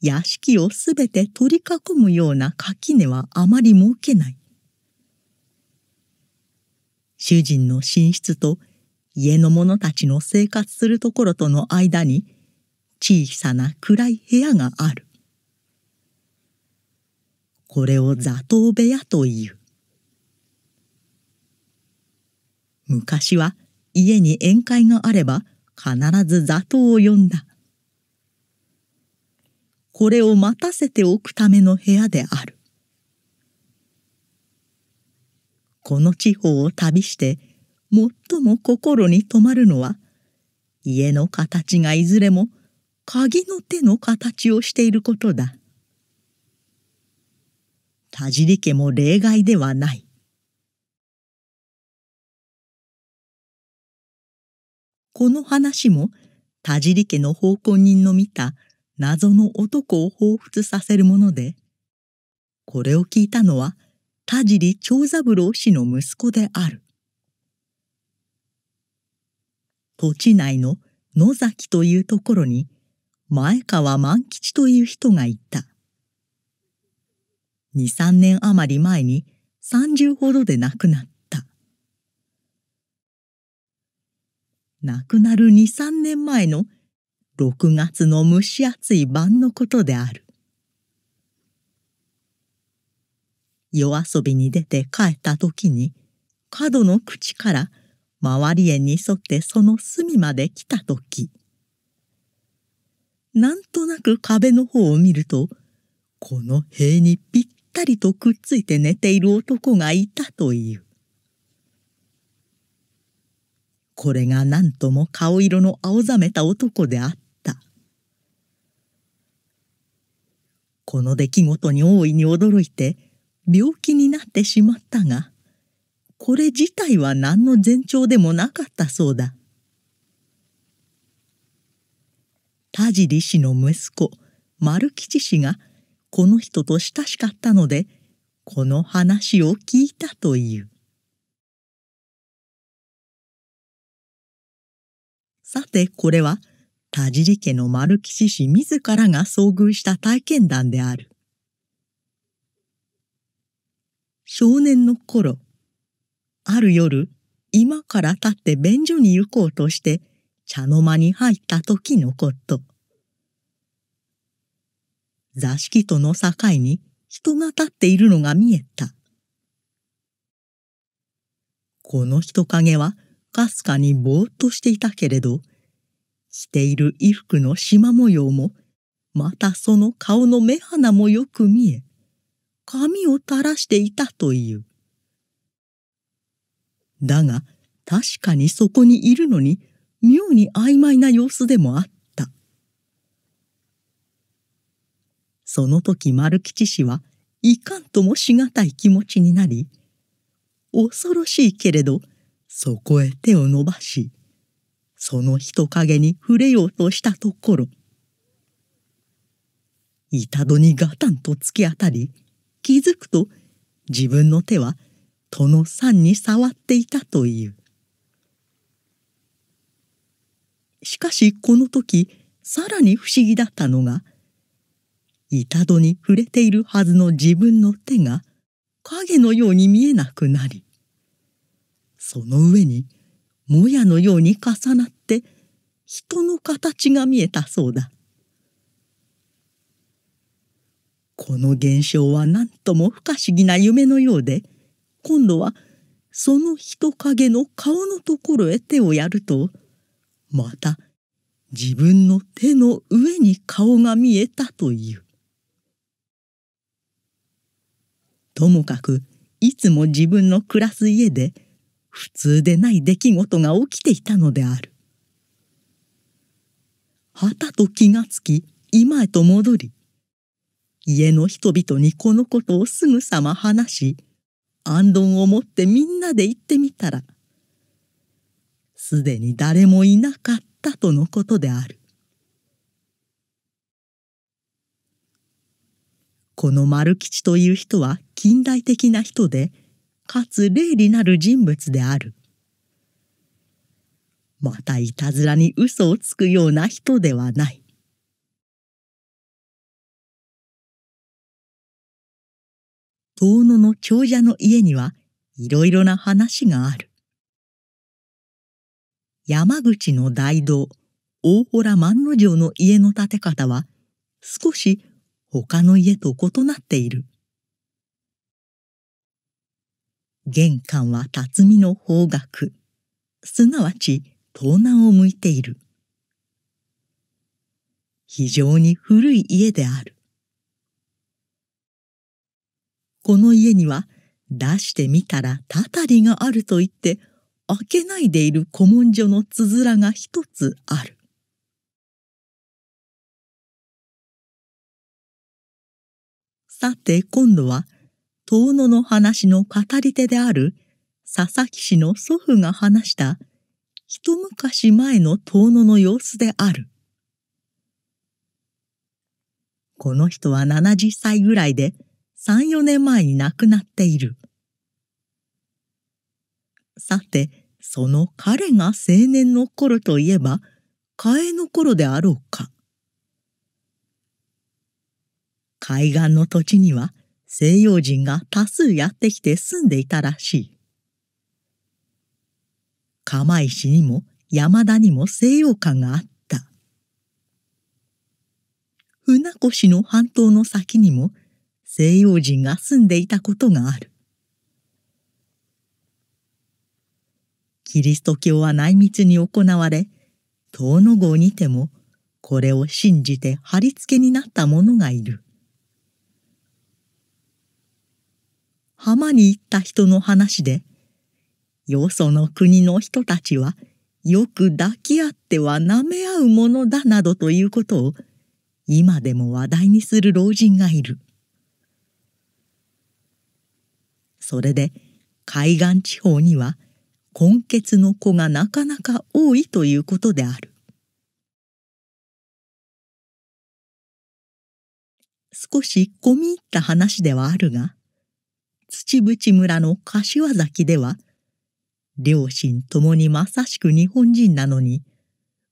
屋敷をすべて取り囲むような垣根はあまり設けない。主人の寝室と家の者たちの生活するところとの間に小さな暗い部屋がある。これを座頭部屋という。昔は家に宴会があれば必ず座頭を呼んだ。これを待たせておくための部屋である。この地方を旅して最も心に留まるのは家の形がいずれも鍵の手の形をしていることだ。田尻家も例外ではない。この話も田尻家の奉公人の見た謎の男を彷彿させるもので、これを聞いたのは田尻長三郎氏の息子である。土地内の野崎というところに前川万吉という人がいた。二三年余り前に三十ほどで亡くなった。亡くなる2、3年前の6月の蒸し暑い晩のことである。夜遊びに出て帰った時に、角の口から周り縁に沿ってその隅まで来た時、なんとなく壁の方を見ると、この塀にぴったりとくっついて寝ている男がいたという。これが何とも顔色の青ざめた男であったこの出来事に大いに驚いて病気になってしまったがこれ自体は何の前兆でもなかったそうだ田尻氏の息子丸吉氏がこの人と親しかったのでこの話を聞いたという。さてこれは田尻家の丸吉氏自らが遭遇した体験談である。少年の頃、ある夜、今から立って便所に行こうとして茶の間に入った時のこと。座敷との境に人が立っているのが見えた。この人影はかすかにぼーっとしていたけれど、着ている衣服の縞模様も、またその顔の目鼻もよく見え、髪を垂らしていたという。だが、確かにそこにいるのに、妙に曖昧な様子でもあった。その時丸吉氏はいかんともしがたい気持ちになり、恐ろしいけれど、そこへ手を伸ばし、その人影に触れようとしたところ、板戸にガタンと突き当たり、気づくと自分の手は戸の山に触っていたという。しかしこの時、さらに不思議だったのが、板戸に触れているはずの自分の手が影のように見えなくなり、その上にもやのように重なって人の形が見えたそうだこの現象は何とも不可思議な夢のようで今度はその人影の顔のところへ手をやるとまた自分の手の上に顔が見えたという。ともかくいつも自分の暮らす家で普通でない出来事が起きていたのである。はたと気がつき今へと戻り家の人々にこのことをすぐさま話し安どを持ってみんなで行ってみたらすでに誰もいなかったとのことである。この丸吉という人は近代的な人でかつ霊になる人物である。またいたずらに嘘をつくような人ではない。遠野の長者の家にはいろいろな話がある。山口の大道、大洞万之城の家の建て方は少し他の家と異なっている。玄関は辰巳の方角、すなわち東南を向いている。非常に古い家である。この家には出してみたらたたりがあると言って開けないでいる古文書のつづらが一つある。さて今度は遠野の話の語り手である佐々木氏の祖父が話した一昔前の遠野の様子である。この人は70歳ぐらいで3、4年前に亡くなっている。さて、その彼が青年の頃といえば、替えの頃であろうか。海岸の土地には、西洋人が多数やってきて住んでいたらしい。釜石にも山田にも西洋館があった。船越の半島の先にも西洋人が住んでいたことがある。キリスト教は内密に行われ、遠野号にてもこれを信じて貼り付けになった者がいる。浜に行った人の話で、よその国の人たちはよく抱き合っては舐め合うものだなどということを今でも話題にする老人がいる。それで海岸地方には根血の子がなかなか多いということである。少し込み入った話ではあるが、土淵村の柏崎では、両親ともにまさしく日本人なのに、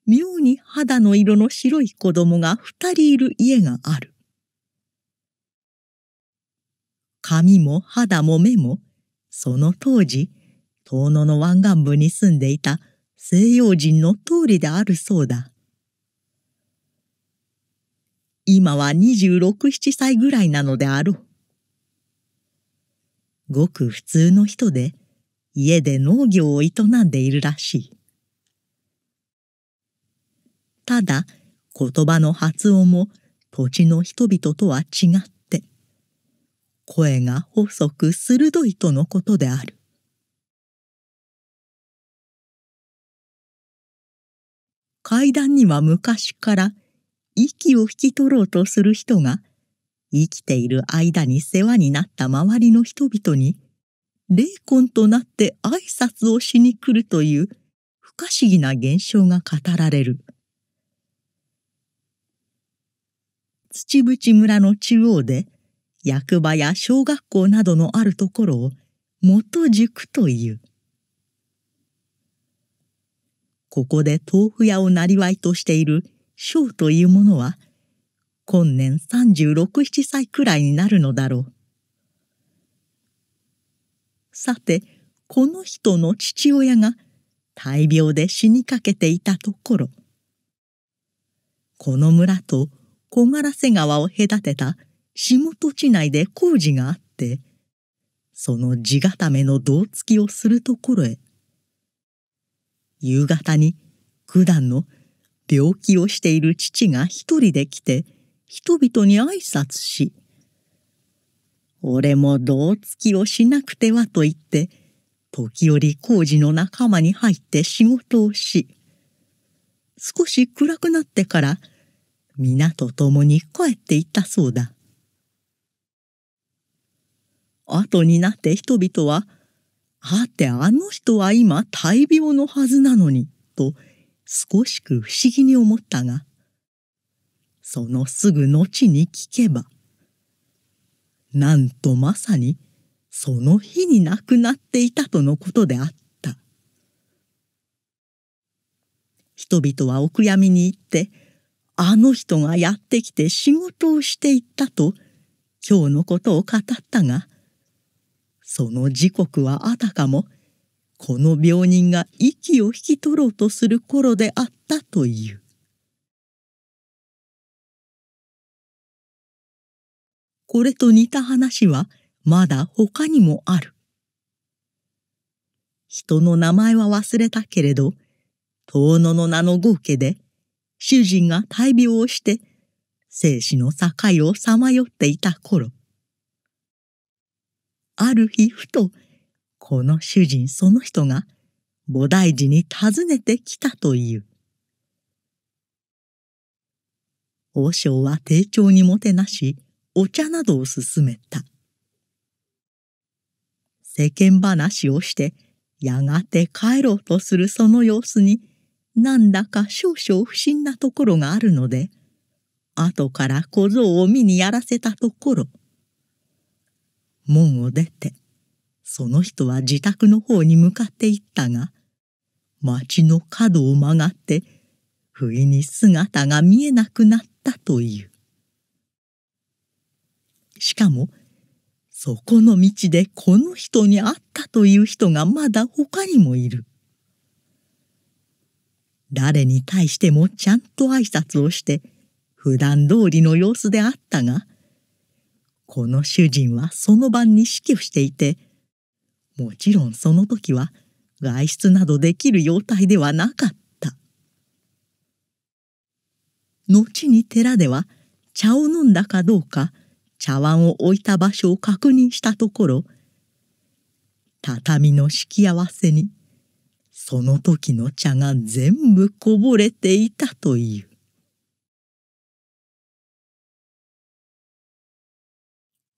妙に肌の色の白い子供が二人いる家がある。髪も肌も目も、その当時、遠野の湾岸部に住んでいた西洋人の通りであるそうだ。今は二十六七歳ぐらいなのであろう。ごく普通の人で家で農業を営んでいるらしい。ただ言葉の発音も土地の人々とは違って声が細く鋭いとのことである。階段には昔から息を引き取ろうとする人が生きている間に世話になった周りの人々に、霊魂となって挨拶をしに来るという不可思議な現象が語られる。土淵村の中央で、役場や小学校などのあるところを元宿という。ここで豆腐屋をなりわいとしている翔というものは、今年36、7歳くらいになるのだろう。さて、この人の父親が大病で死にかけていたところ、この村と小柄瀬川を隔てた下土地内で工事があって、その地固めの胴付きをするところへ、夕方に九段の病気をしている父が一人で来て、人々に挨拶し、俺も胴付きをしなくてはと言って、時折工事の仲間に入って仕事をし、少し暗くなってから、皆と共に帰っていったそうだ。後になって人々は、はてあの人は今大病のはずなのに、と少しく不思議に思ったが、そのすぐ後に聞けば、なんとまさにその日に亡くなっていたとのことであった。人々はお悔やみに行って、あの人がやってきて仕事をしていったと、今日のことを語ったが、その時刻はあたかも、この病人が息を引き取ろうとする頃であったという。これと似た話はまだ他にもある。人の名前は忘れたけれど、遠野の名の豪家で、主人が大病をして、生死の境をさまよっていた頃、ある日ふと、この主人その人が、菩提寺に訪ねてきたという。王将は丁重にもてなし、お茶などを勧めた。世間話をして、やがて帰ろうとするその様子に、なんだか少々不審なところがあるので、後から小僧を見にやらせたところ、門を出て、その人は自宅の方に向かって行ったが、町の角を曲がって、不意に姿が見えなくなったという。しかも、そこの道でこの人に会ったという人がまだ他にもいる。誰に対してもちゃんと挨拶をして、普段通りの様子であったが、この主人はその晩に指揮をしていて、もちろんその時は外出などできる様態ではなかった。後に寺では茶を飲んだかどうか、茶碗を置いた場所を確認したところ畳の敷き合わせにその時の茶が全部こぼれていたという。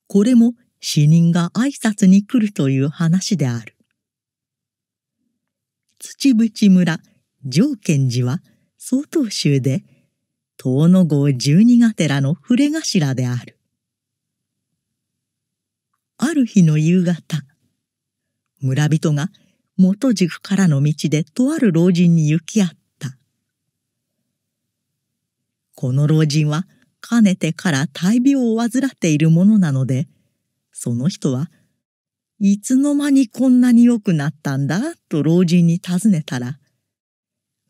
これも死人が挨拶に来るという話である。土淵村上賢寺は曹洞宗で、遠野郷十二が寺の触れ頭である。ある日の夕方、村人が元宿からの道でとある老人に行き合った。この老人はかねてから大病を患っているものなので、その人はいつの間にこんなに良くなったんだと老人に尋ねたら、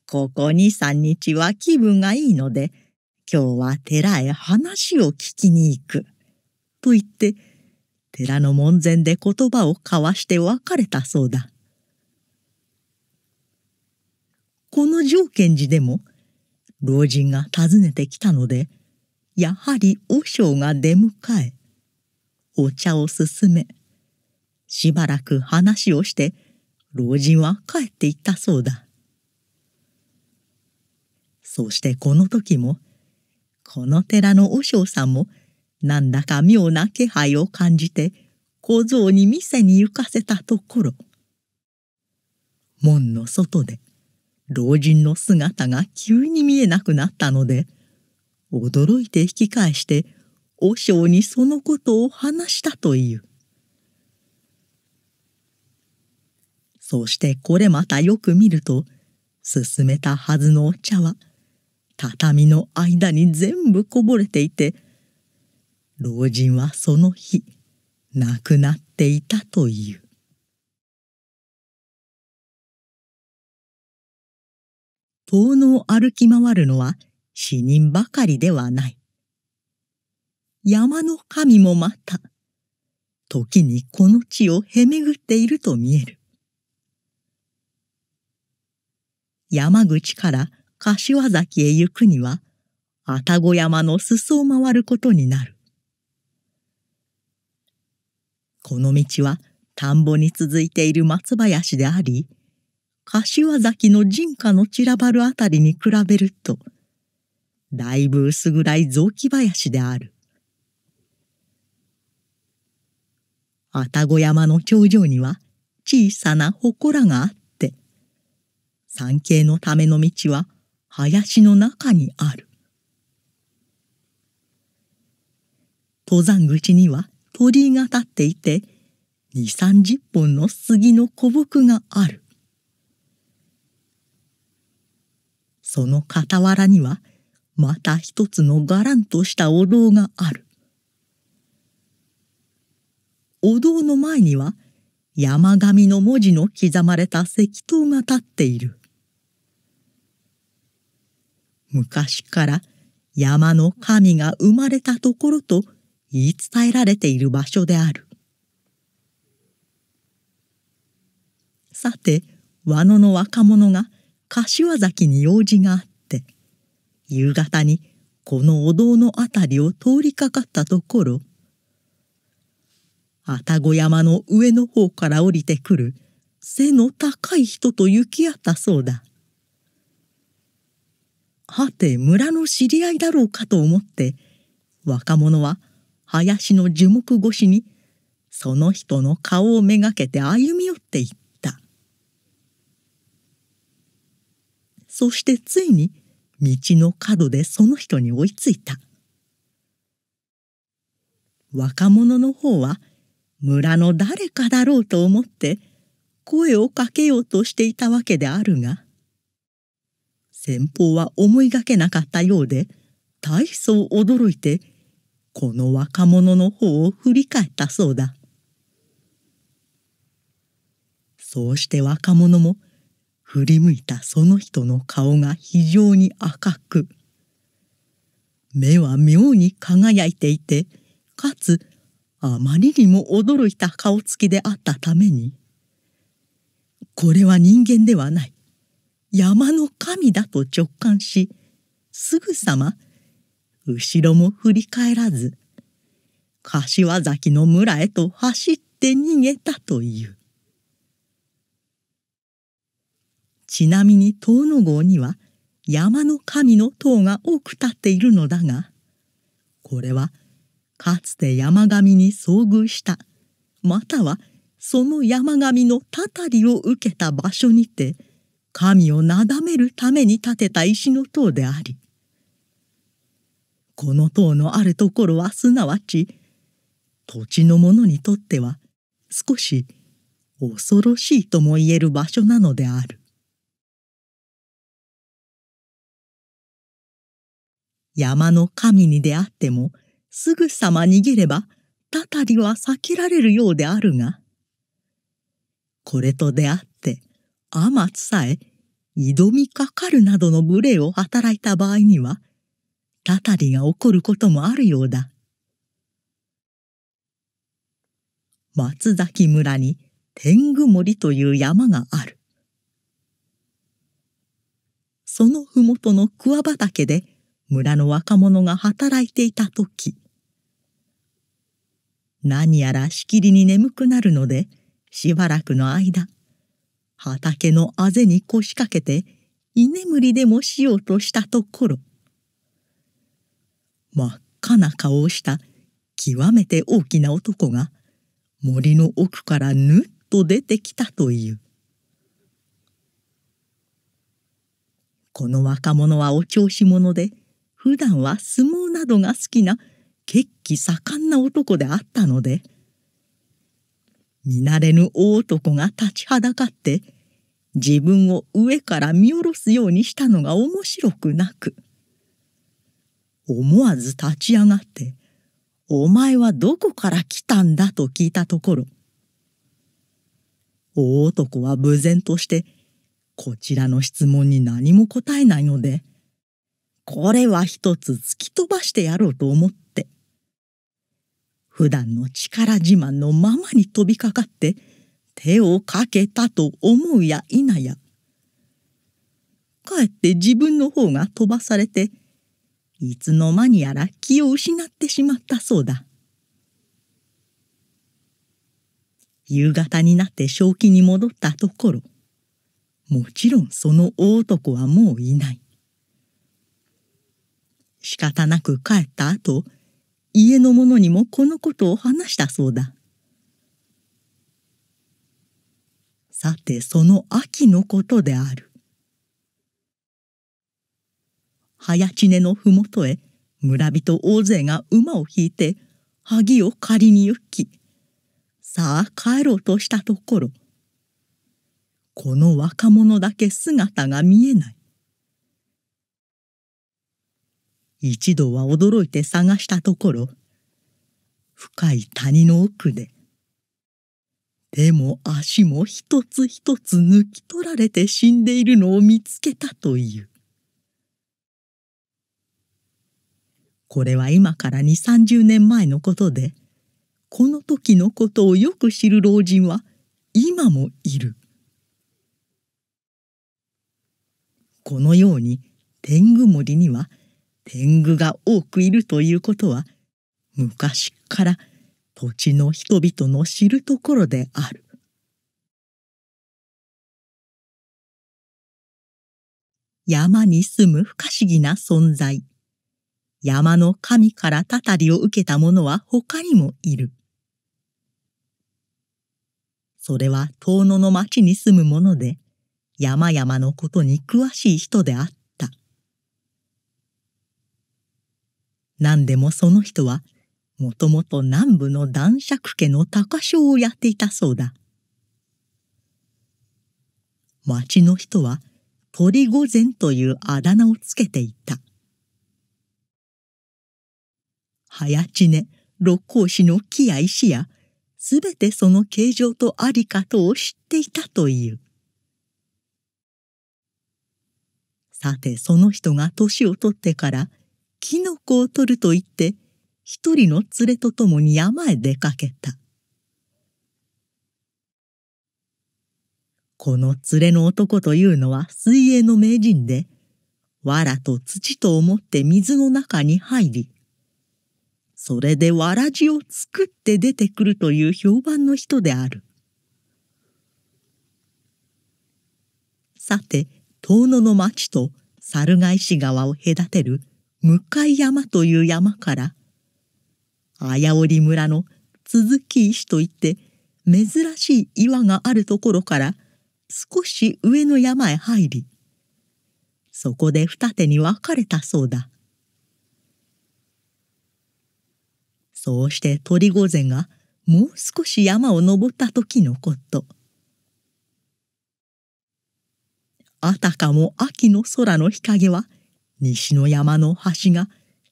ここ2、3日は気分がいいので、今日は寺へ話を聞きに行く。と言って寺の門前で言葉を交わして別れたそうだ。この条件寺でも老人が訪ねてきたのでやはり和尚が出迎えお茶を勧めしばらく話をして老人は帰っていったそうだそしてこの時もこの寺の和尚さんも「なんだか妙な気配を感じて小僧に店に行かせたところ門の外で老人の姿が急に見えなくなったので驚いて引き返して和尚にそのことを話したという。そしてこれまたよく見ると進めたはずのお茶は畳の間に全部こぼれていて老人はその日亡くなっていたという遠野を歩き回るのは死人ばかりではない山の神もまた時にこの地をへめぐっていると見える山口から柏崎へ行くには愛宕山の裾を回ることになる。この道は田んぼに続いている松林であり、柏崎の人家の散らばるあたりに比べると、だいぶ薄暗い雑木林である。愛宕山の頂上には小さな祠があって、山詣のための道は林の中にある。登山口には鳥居が立っていて二三十本の杉の古木がある。その傍らにはまた一つのがらんとしたお堂がある。お堂の前には山上の文字の刻まれた石塔が立っている。昔から山の神が生まれたところと言い伝えられている場所である。さて、和野の若者が柏崎に用事があって、夕方にこのお堂の辺りを通りかかったところ、愛宕山の上の方から降りてくる背の高い人と行き合ったそうだ。はて村の知り合いだろうかと思って若者は林の樹木越しにその人の顔をめがけて歩み寄っていったそしてついに道の角でその人に追いついた若者の方は村の誰かだろうと思って声をかけようとしていたわけであるが先方は思いがけなかったようで大層驚いてこの若者の方を振り返ったそうだそうして若者も振り向いたその人の顔が非常に赤く目は妙に輝いていてかつあまりにも驚いた顔つきであったためにこれは人間ではない山の神だと直感しすぐさま「後ろも振り返らず柏崎の村へと走って逃げたというちなみに遠野郷には山の神の塔が多く立っているのだがこれはかつて山神に遭遇したまたはその山神のたたりを受けた場所にて神をなだめるために建てた石の塔でありこの塔のあるところはすなわち土地の者にとっては少し恐ろしいとも言える場所なのである。山の神に出会ってもすぐさま逃げればたたりは避けられるようであるがこれと出会って天津さえ挑みかかるなどの無礼を働いた場合にはたたりが起こることもあるようだ。松崎村に天狗森という山がある。そのふもとの桑畑で村の若者が働いていた時、何やらしきりに眠くなるので、しばらくの間、畑のあぜに腰掛けて、居眠りでもしようとしたところ、真っ赤な顔をした極めて大きな男が森の奥からぬっと出てきたというこの若者はお調子者で普段は相撲などが好きな血気盛んな男であったので見慣れぬ大男が立ちはだかって自分を上から見下ろすようにしたのが面白くなく。思わず立ち上がって、お前はどこから来たんだと聞いたところ、大男は無然として、こちらの質問に何も答えないので、これは一つ突き飛ばしてやろうと思って、普段の力自慢のままに飛びかかって、手をかけたと思うや否や、かえって自分の方が飛ばされて、いつの間にやら気を失ってしまったそうだ夕方になって正気に戻ったところもちろんその大男はもういない仕方なく帰った後家の者にもこのことを話したそうださてその秋のことである早知根の麓へ村人大勢が馬を引いて萩を借りに行きさあ帰ろうとしたところこの若者だけ姿が見えない一度は驚いて探したところ深い谷の奥で手も足も一つ一つ抜き取られて死んでいるのを見つけたという。これは今から二三十年前のことで、この時のことをよく知る老人は今もいる。このように天狗森には天狗が多くいるということは昔から土地の人々の知るところである。山に住む不可思議な存在。山の神からたたりを受けた者は他にもいる。それは遠野の町に住む者で、山々のことに詳しい人であった。何でもその人は、もともと南部の男爵家の高匠をやっていたそうだ。町の人は、鳥御前というあだ名をつけていた。早知根、六甲市の木や石や、すべてその形状とありかとを知っていたという。さてその人が年を取ってから、キノコを取ると言って、一人の連れと共に山へ出かけた。この連れの男というのは水泳の名人で、藁と土と思って水の中に入り、それでわらじを作って出てくるという評判の人である。さて、遠野の町と猿ヶ石川を隔てる向山という山から、綾織村の続き石といって珍しい岩があるところから少し上の山へ入り、そこで二手に分かれたそうだ。そうして鳥御前がもう少し山を登った時のこと。あたかも秋の空の日陰は西の山の端が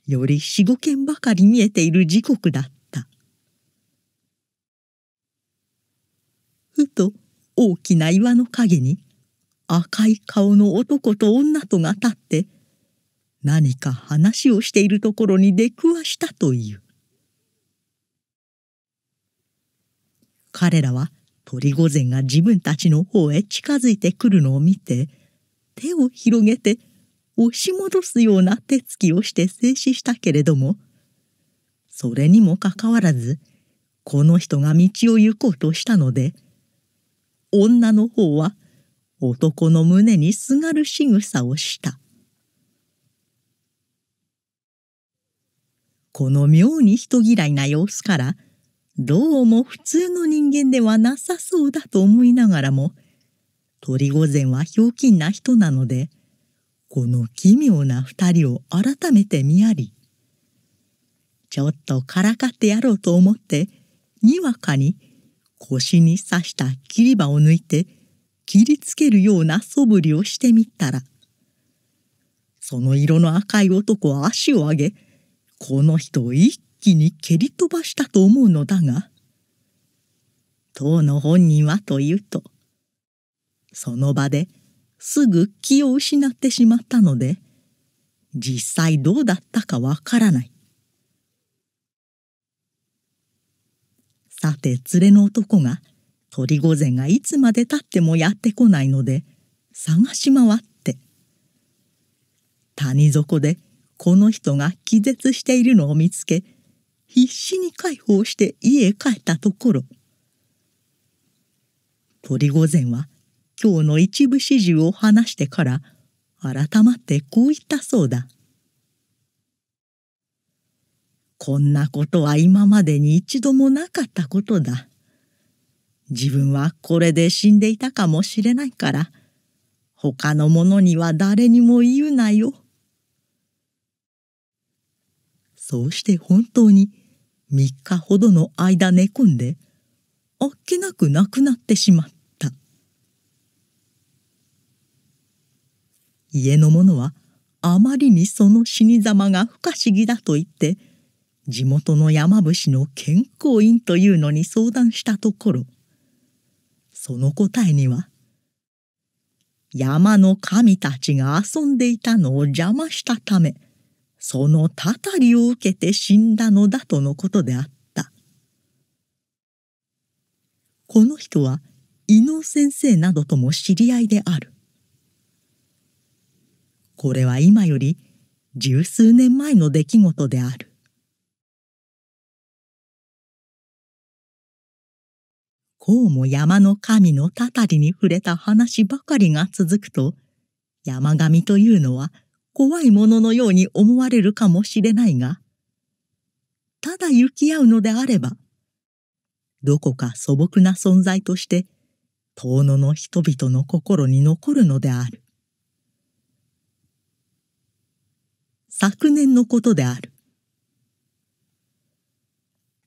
より四五軒ばかり見えている時刻だった。ふと大きな岩の陰に赤い顔の男と女とが立って何か話をしているところに出くわしたという。彼らは鳥御前が自分たちの方へ近づいてくるのを見て、手を広げて押し戻すような手つきをして静止したけれども、それにもかかわらず、この人が道を行こうとしたので、女の方は男の胸にすがる仕草をした。この妙に人嫌いな様子から、どうも普通の人間ではなさそうだと思いながらも、鳥御前はひょうきんな人なので、この奇妙な二人を改めて見やり、ちょっとからかってやろうと思って、にわかに腰に刺した切り歯を抜いて、切りつけるような素振りをしてみたら、その色の赤い男は足を上げ、この人を一気に蹴り飛ばしたと思うのだが当の本人はというとその場ですぐ気を失ってしまったので実際どうだったかわからないさて連れの男が鳥御前がいつまでたってもやってこないので探し回って谷底でこの人が気絶しているのを見つけ必死に解放して家へ帰ったところ鳥御前は今日の一部始終を話してから改まってこう言ったそうだ。こんなことは今までに一度もなかったことだ。自分はこれで死んでいたかもしれないから、他の者には誰にも言うなよ。そうして本当に三日ほどの間寝込んであっけなく亡くなってしまった家の者はあまりにその死に様が不可思議だと言って地元の山伏の健康院というのに相談したところその答えには「山の神たちが遊んでいたのを邪魔したため」そのたたりを受けて死んだのだとのことであったこの人は伊能先生などとも知り合いであるこれは今より十数年前の出来事であるこうも山の神のたたりに触れた話ばかりが続くと山神というのは怖いもののように思われるかもしれないが、ただ行き合うのであれば、どこか素朴な存在として、遠野の人々の心に残るのである。昨年のことである。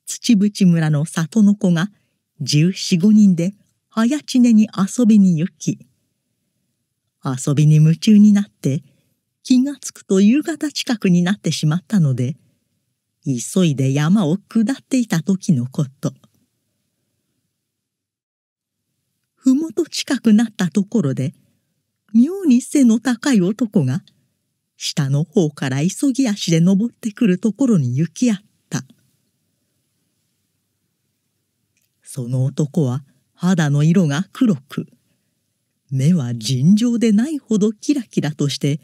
土淵村の里の子が十四五人で早知根に遊びに行き、遊びに夢中になって気がつくと夕方近くになってしまったので、急いで山を下っていた時のこと。ふもと近くなったところで、妙に背の高い男が、下の方から急ぎ足で登ってくるところに行き合った。その男は肌の色が黒く、目は尋常でないほどキラキラとして、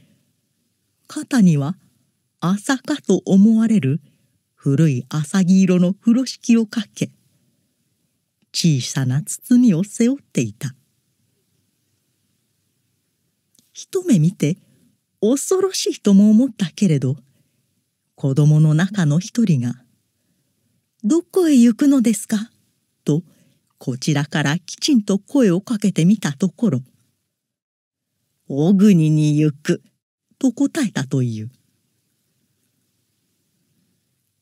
肩には朝かと思われる古い浅木色の風呂敷をかけ小さな包みを背負っていた一目見て恐ろしいとも思ったけれど子供の中の一人が「どこへ行くのですか?」とこちらからきちんと声をかけてみたところ「小国に行く」と答えたという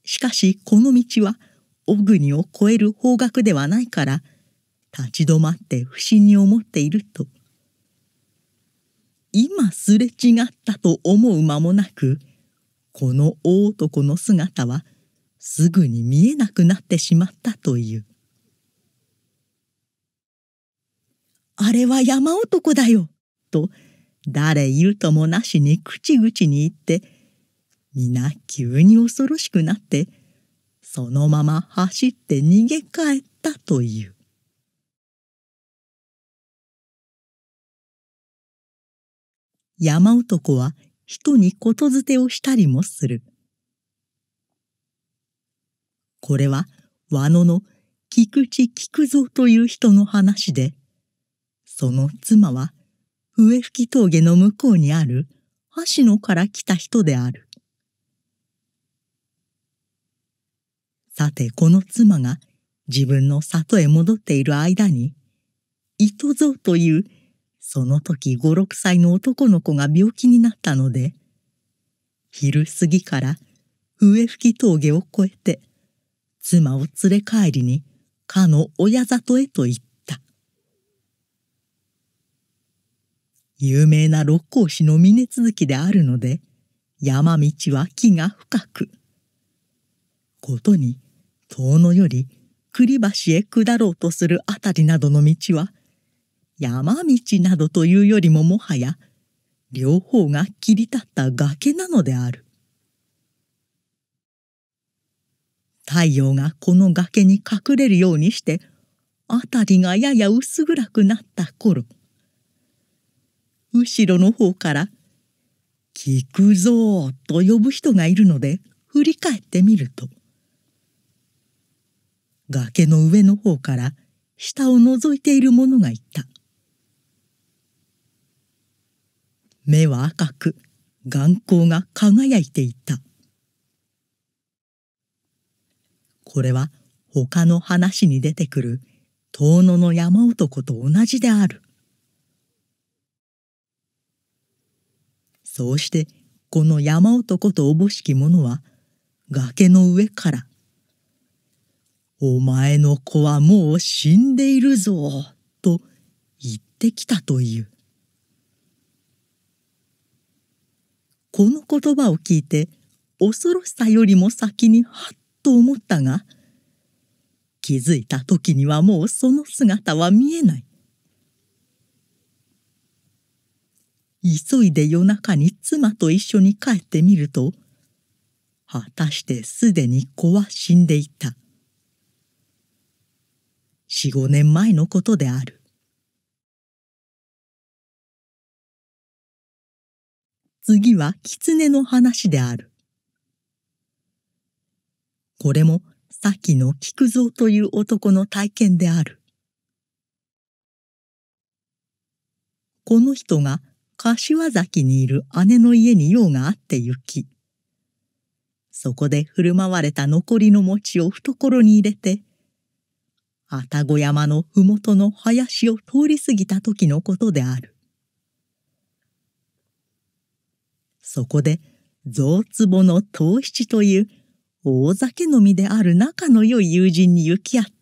しかしこの道は小国を超える方角ではないから立ち止まって不審に思っていると今すれ違ったと思う間もなくこの大男の姿はすぐに見えなくなってしまったという「あれは山男だよ」と誰いるともなしに口々に言って皆急に恐ろしくなってそのまま走って逃げ帰ったという。山男は人にことづてをしたりもする。これは和野の菊池菊蔵という人の話で、その妻は笛吹峠の向こうにある橋野から来た人である。さてこの妻が自分の里へ戻っている間に、糸蔵というその時五六歳の男の子が病気になったので、昼過ぎから笛吹峠を越えて、妻を連れ帰りに、かの親里へと行っ有名な六甲市の峰続きであるので、山道は木が深く。ことに、遠野より栗橋へ下ろうとするあたりなどの道は、山道などというよりももはや、両方が切り立った崖なのである。太陽がこの崖に隠れるようにして、辺りがやや薄暗くなった頃、後ろの方から「菊蔵」と呼ぶ人がいるので振り返ってみると崖の上の方から下を覗いている者がいた目は赤く眼光が輝いていたこれは他の話に出てくる遠野の山男と同じであるそうしてこの山男とおぼしき者は崖の上から「お前の子はもう死んでいるぞ」と言ってきたというこの言葉を聞いて恐ろしさよりも先にはっと思ったが気づいた時にはもうその姿は見えない急いで夜中に妻と一緒に帰ってみると果たしてすでに子は死んでいた四五年前のことである次は狐の話であるこれもさっきの菊蔵という男の体験であるこの人が柏崎にいる姉の家に用があって行き、そこで振る舞われた残りの餅を懐に入れて、愛宕山の麓の林を通り過ぎた時のことである。そこで、象壺の東七という大酒飲みである仲の良い友人に行き合った。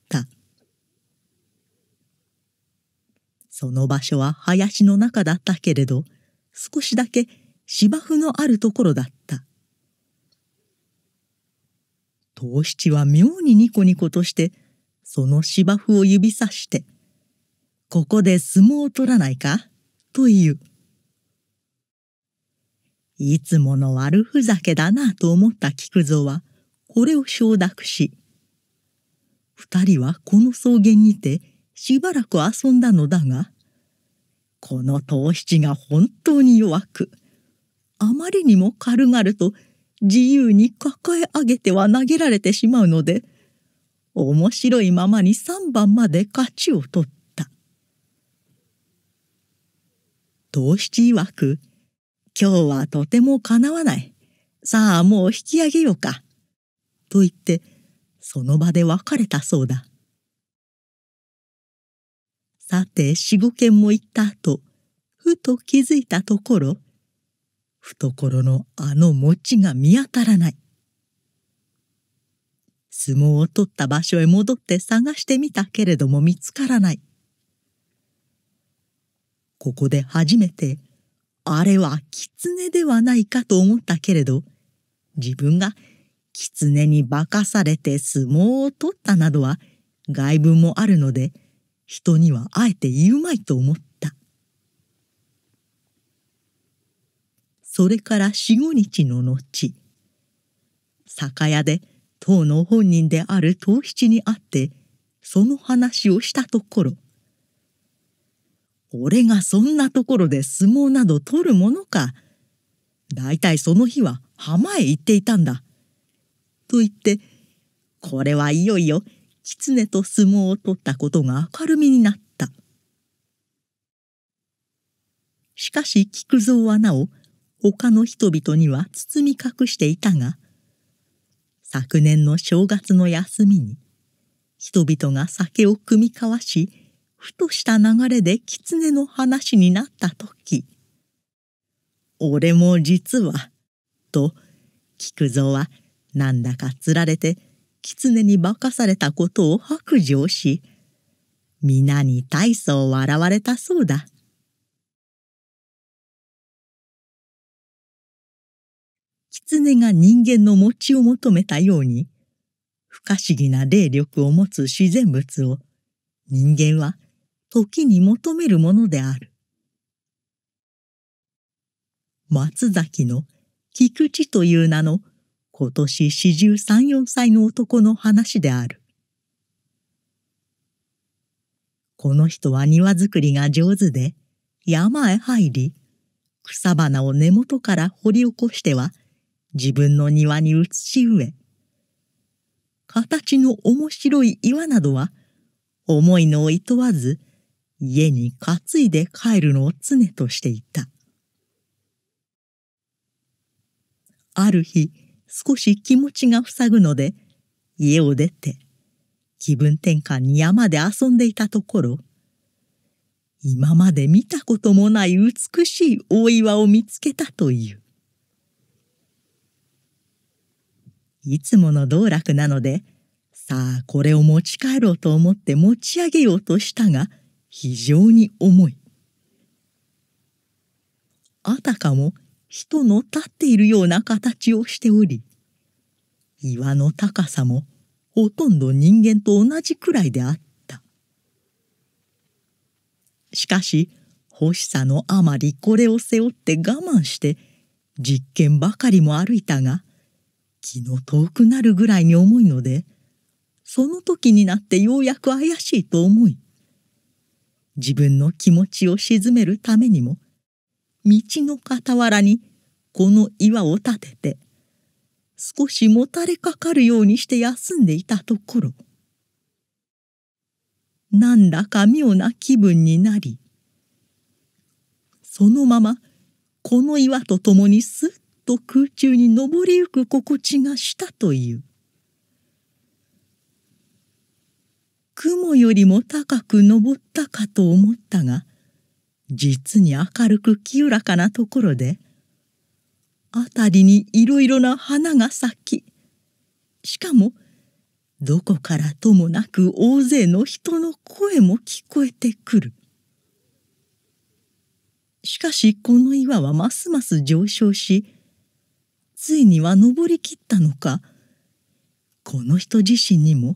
その場所は林の中だったけれど、少しだけ芝生のあるところだった。藤七は妙にニコニコとして、その芝生を指さして、ここで相撲を取らないかと言う。いつもの悪ふざけだなと思った菊蔵は、これを承諾し、二人はこの草原にて、しばらく遊んだのだがこの藤七が本当に弱くあまりにも軽々と自由に抱え上げては投げられてしまうので面白いままに3番まで勝ちを取った藤七曰く「今日はとてもかなわないさあもう引き上げようか」と言ってその場で別れたそうだ。さて四五軒も行った後、ふと気づいたところ、懐のあの餅が見当たらない。相撲を取った場所へ戻って探してみたけれども見つからない。ここで初めて、あれは狐ではないかと思ったけれど、自分が狐に化かされて相撲を取ったなどは外部もあるので、人にはあえて言うまいと思った。それから四五日の後、酒屋で当の本人である藤七に会って、その話をしたところ、俺がそんなところで相撲など取るものか。だいたいその日は浜へ行っていたんだ。と言って、これはいよいよ狐と相撲を取ったことが明るみになった。しかし菊蔵はなお、他の人々には包み隠していたが、昨年の正月の休みに、人々が酒を酌み交わし、ふとした流れで狐の話になった時、俺も実は、と、菊蔵はなんだかつられて狐に化かされたことを白状し、皆に大層笑われたそうだ。狐が人間の餅を求めたように、不可思議な霊力を持つ自然物を、人間は時に求めるものである。松崎の菊池という名の今年四十三四歳の男の話である。この人は庭作りが上手で、山へ入り、草花を根元から掘り起こしては、自分の庭に移し植え、形の面白い岩などは、思いのをいとわず、家に担いで帰るのを常としていた。ある日、少し気持ちが塞ぐので、家を出て、気分転換に山で遊んでいたところ、今まで見たこともない美しい大岩を見つけたという。いつもの道楽なので、さあこれを持ち帰ろうと思って持ち上げようとしたが、非常に重い。あたかも人の立っているような形をしており、岩の高さもほとんど人間と同じくらいであった。しかし、欲しさのあまりこれを背負って我慢して実験ばかりも歩いたが、気の遠くなるぐらいに重いので、その時になってようやく怪しいと思い、自分の気持ちを鎮めるためにも、道の傍らにこの岩を立てて少しもたれかかるようにして休んでいたところなんだか妙な気分になりそのままこの岩とともにすっと空中に登りゆく心地がしたという雲よりも高く登ったかと思ったが実に明るく清らかなところで、あたりにいろいろな花が咲き、しかも、どこからともなく大勢の人の声も聞こえてくる。しかしこの岩はますます上昇し、ついには登りきったのか、この人自身にも、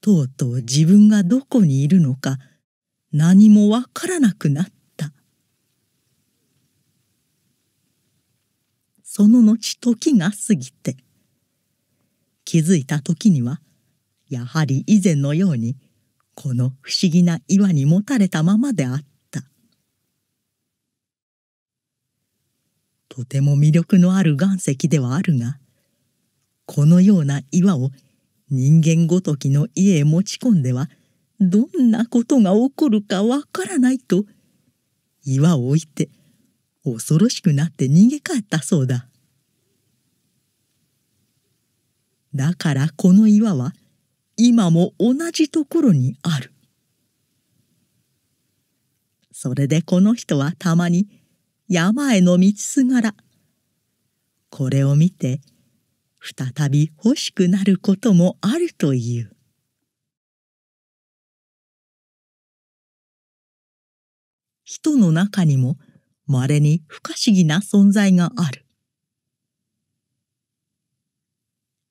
とうとう自分がどこにいるのか、何もわからなくなったその後時が過ぎて気づいた時にはやはり以前のようにこの不思議な岩にもたれたままであったとても魅力のある岩石ではあるがこのような岩を人間ごときの家へ持ち込んではどんなことが起こるかわからないと岩を置いて恐ろしくなって逃げ帰ったそうだだからこの岩は今も同じところにあるそれでこの人はたまに山への道すがらこれを見て再び欲しくなることもあるという。人の中にも稀に不可思議な存在がある。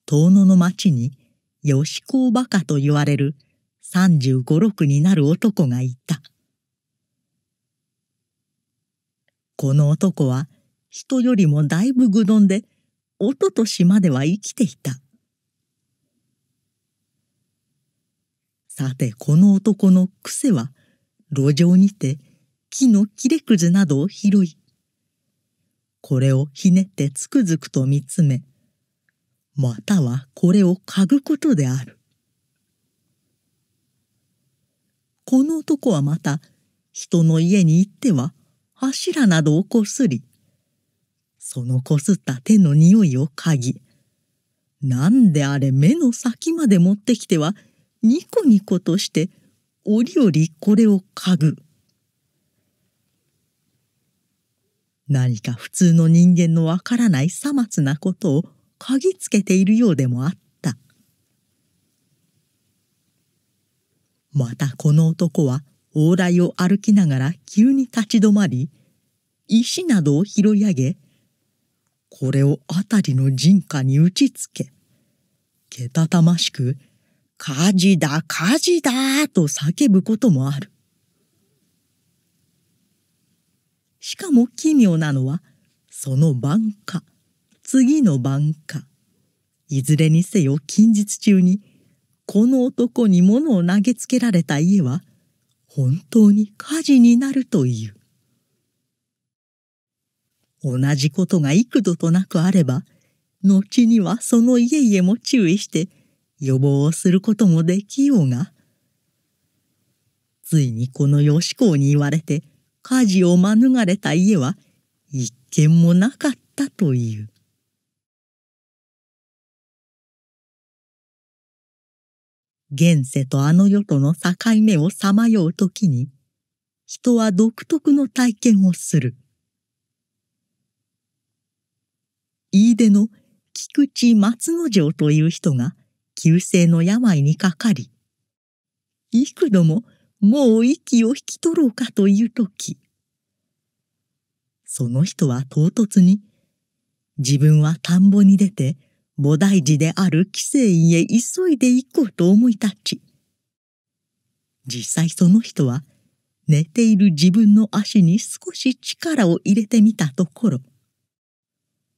遠野の町に吉公馬鹿と言われる三十五六になる男がいた。この男は人よりもだいぶ愚鈍で、おととしまでは生きていた。さてこの男の癖は路上にて木の切れくずなどを拾い、これをひねってつくづくと見つめ、またはこれを嗅ぐことである。この男はまた人の家に行っては柱などをこすり、そのこすった手の匂いを嗅ぎ、なんであれ目の先まで持ってきてはニコニコとして折々これを嗅ぐ。何か普通の人間のわからないさまつなことを嗅ぎつけているようでもあったまたこの男は往来を歩きながら急に立ち止まり石などを拾い上げこれを辺りの人家に打ちつけけたたましく「火事だ火事だ!」と叫ぶこともあるしかも奇妙なのは、その晩か、次の晩か。いずれにせよ近日中に、この男に物を投げつけられた家は、本当に火事になるという。同じことが幾度となくあれば、後にはその家々も注意して予防をすることもできようが、ついにこの吉公に言われて、火事を免れた家は一軒もなかったという。現世とあの世との境目をさまようときに、人は独特の体験をする。飯出の菊池松之丞という人が急性の病にかかり、幾度ももう息を引き取ろうかというとき、その人は唐突に、自分は田んぼに出て、菩提寺である寄生院へ急いで行こうと思い立ち、実際その人は、寝ている自分の足に少し力を入れてみたところ、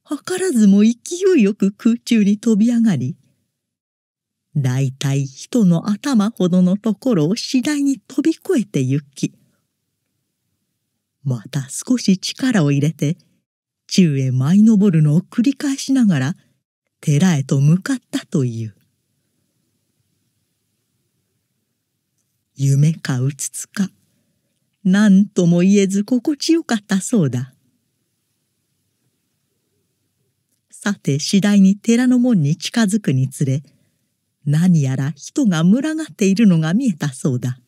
図らずも勢いよく空中に飛び上がり、だいたい人の頭ほどのところを次第に飛び越えてゆき、また少し力を入れて、宙へ舞い登るのを繰り返しながら、寺へと向かったという。夢かうつつか、何とも言えず心地よかったそうだ。さて次第に寺の門に近づくにつれ、何やら人が群がっているのが見えたそうだ。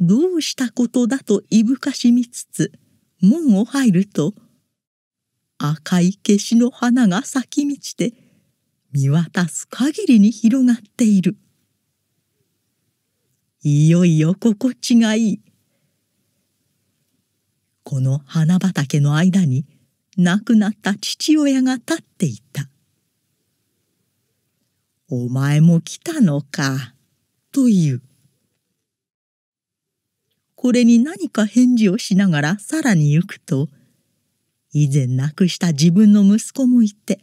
どうしたことだといぶかしみつつ、門を入ると、赤い消しの花が咲き満ちて、見渡す限りに広がっている。いよいよ心地がいい。この花畑の間に亡くなった父親が立っていた。お前も来たのか、と言う。これに何か返事をしながらさらに行くと、以前亡くした自分の息子もいて、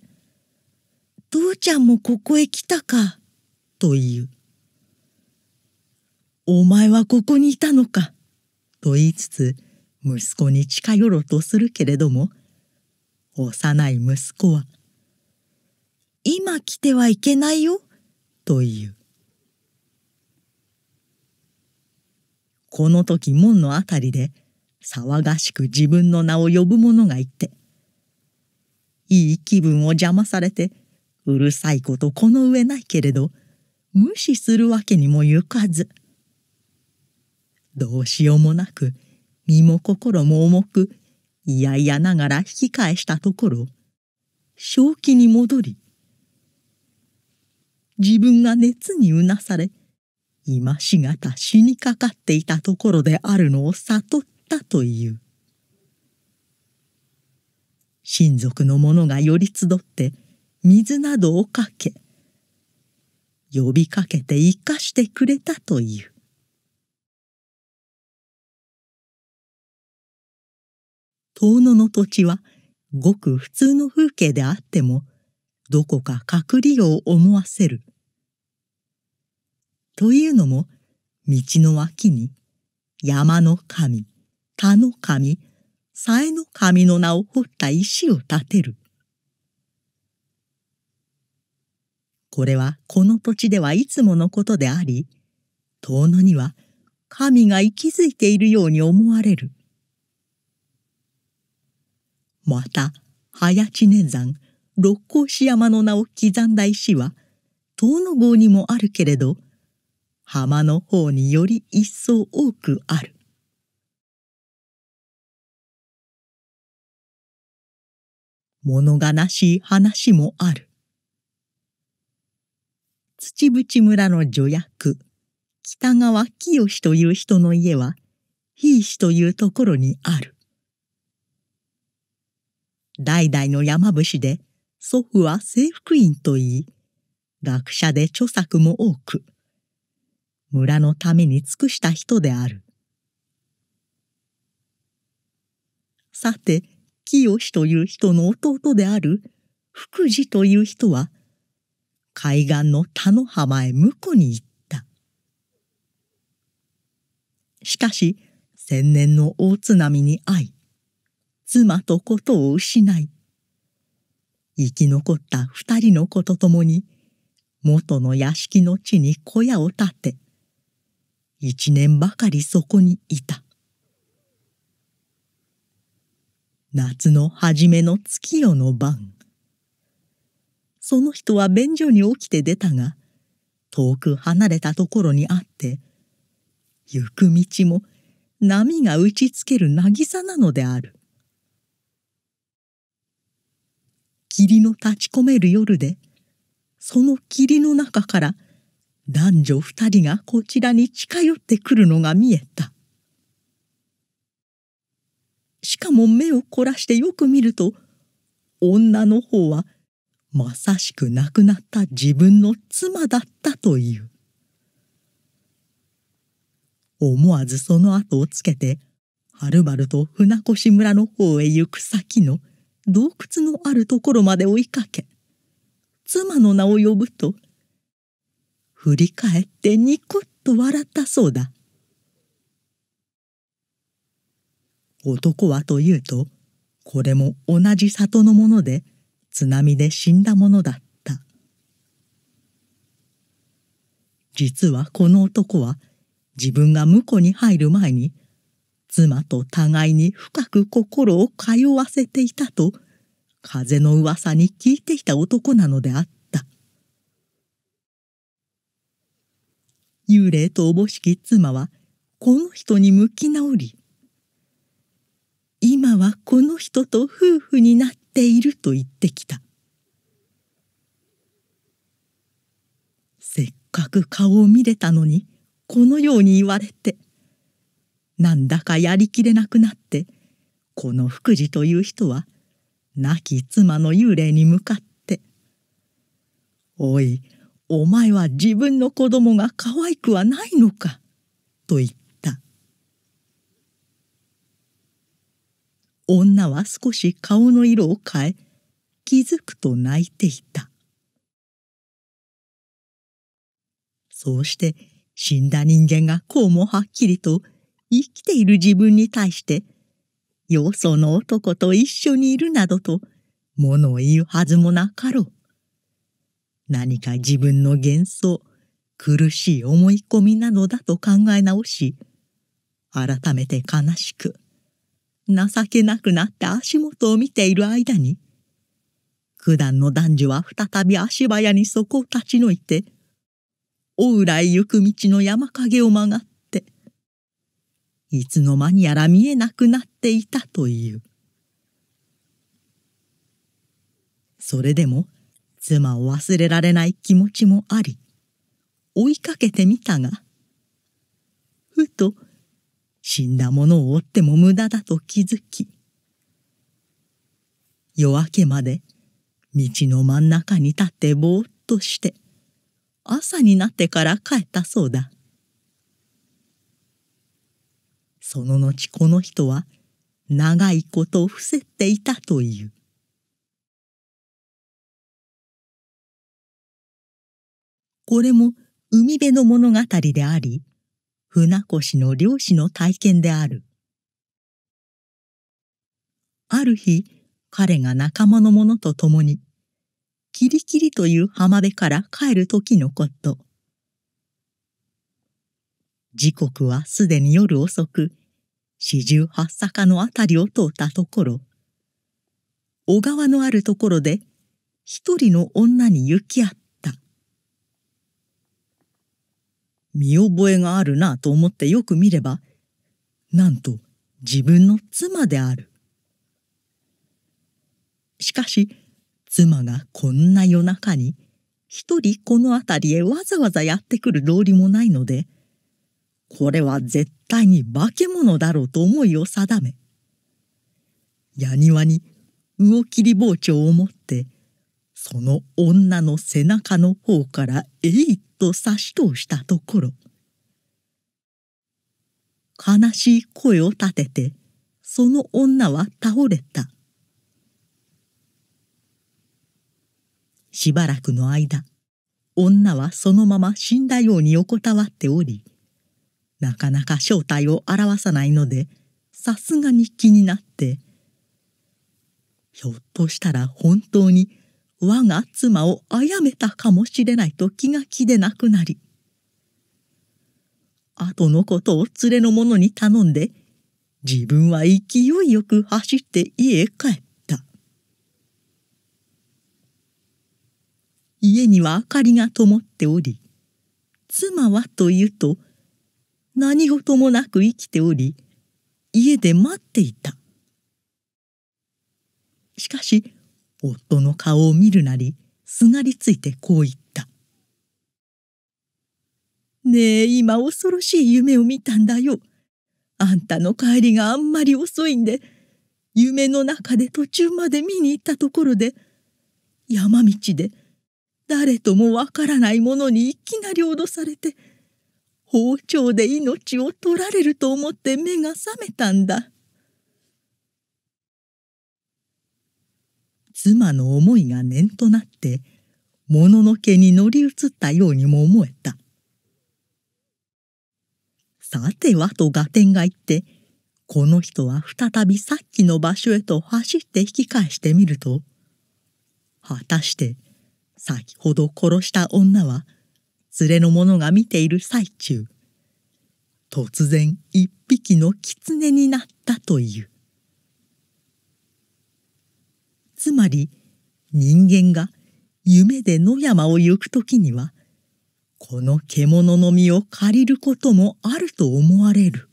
父ちゃんもここへ来たか、と言う。お前はここにいたのか、と言いつつ、息子に近寄ろうとするけれども、幼い息子は今来てはいけないよ、という。この時門の辺りで騒がしく自分の名を呼ぶ者がいて、いい気分を邪魔されて、うるさいことこの上ないけれど、無視するわけにもゆかず。どうしようもなく、身も心も重く、いやいやながら引き返したところ、正気に戻り、自分が熱にうなされ、今しがた死にかかっていたところであるのを悟ったという。親族の者が寄り集って水などをかけ、呼びかけて生かしてくれたという。遠野の土地はごく普通の風景であっても、どこか隔離を思わせる。というのも、道の脇に、山の神、田の神、さえの神の名を彫った石を建てる。これはこの土地ではいつものことであり、遠野には神が息づいているように思われる。また、早知根山、六甲子山の名を刻んだ石は遠野郷にもあるけれど浜の方により一層多くある。物悲しい話もある。土淵村の助役、北川清という人の家は、ひいしというところにある。代々の山伏で、祖父は制服員といい、学者で著作も多く、村のために尽くした人である。さて、清という人の弟である福寺という人は、海岸の田の浜へ向こうに行った。しかし、千年の大津波に遭い、妻とことを失い、生き残った二人の子と共に、元の屋敷の地に小屋を建て、一年ばかりそこにいた。夏の初めの月夜の晩。その人は便所に起きて出たが、遠く離れたところにあって、行く道も波が打ちつける渚なのである。霧の立ち込める夜で、その霧の中から男女二人がこちらに近寄ってくるのが見えた。しかも目を凝らしてよく見ると、女の方はまさしく亡くなった自分の妻だったという。思わずその後をつけて、はるばると船越村の方へ行く先の洞窟のあるところまで追いかけ、妻の名を呼ぶと、振り返ってニコッと笑ったそうだ。男はというと、これも同じ里のもので、津波で死んだものだった。実はこの男は、自分が婿に入る前に、妻と互いに深く心を通わせていたと風の噂に聞いていた男なのであった幽霊とおぼしき妻はこの人に向き直り「今はこの人と夫婦になっている」と言ってきたせっかく顔を見れたのにこのように言われてなんだかやりきれなくなってこの福次という人は亡き妻の幽霊に向かって「おいお前は自分の子供が可愛くはないのか」と言った女は少し顔の色を変え気づくと泣いていたそうして死んだ人間がこうもはっきりと「生きている自分に対して、よその男と一緒にいるなどと物を言うはずもなかろう。何か自分の幻想、苦しい思い込みなのだと考え直し、改めて悲しく、情けなくなって足元を見ている間に、普段の男女は再び足早にそこを立ち退いて、往来行く道の山陰を曲がっいつの間にやら見えなくなっていたというそれでも妻を忘れられない気持ちもあり追いかけてみたがふと死んだものを追っても無駄だと気づき夜明けまで道の真ん中に立ってぼーっとして朝になってから帰ったそうだその後この人は長いこと伏せていたという。これも海辺の物語であり、船越の漁師の体験である。ある日、彼が仲間の者と共に、キリキリという浜辺から帰る時のこと。時刻はすでに夜遅く、四十八坂のあたりを通ったところ、小川のあるところで一人の女に行き合った。見覚えがあるなと思ってよく見れば、なんと自分の妻である。しかし、妻がこんな夜中に、一人この辺りへわざわざやってくる道理もないので、これは絶対に化け物だろうと思いを定め、矢庭に魚切り包丁を持って、その女の背中の方からえいっと差し通したところ、悲しい声を立てて、その女は倒れた。しばらくの間、女はそのまま死んだように横たわっており、なかなか正体を表さないのでさすがに気になってひょっとしたら本当に我が妻を殺めたかもしれないと気が気でなくなり後のことを連れの者に頼んで自分は勢いよく走って家へ帰った家には明かりが灯っており妻はというと何事もなく生きており家で待っていたしかし夫の顔を見るなりすがりついてこう言った「ねえ今恐ろしい夢を見たんだよ。あんたの帰りがあんまり遅いんで夢の中で途中まで見に行ったところで山道で誰ともわからないものにいきなり脅されて。包丁で命を取られると思って目が覚めたんだ。妻の思いが念となって、もののけに乗り移ったようにも思えた。さてはと合点が言って、この人は再びさっきの場所へと走って引き返してみると、果たして先ほど殺した女は連れの者が見ている最中突然一匹の狐になったというつまり人間が夢で野山を行く時にはこの獣の実を借りることもあると思われる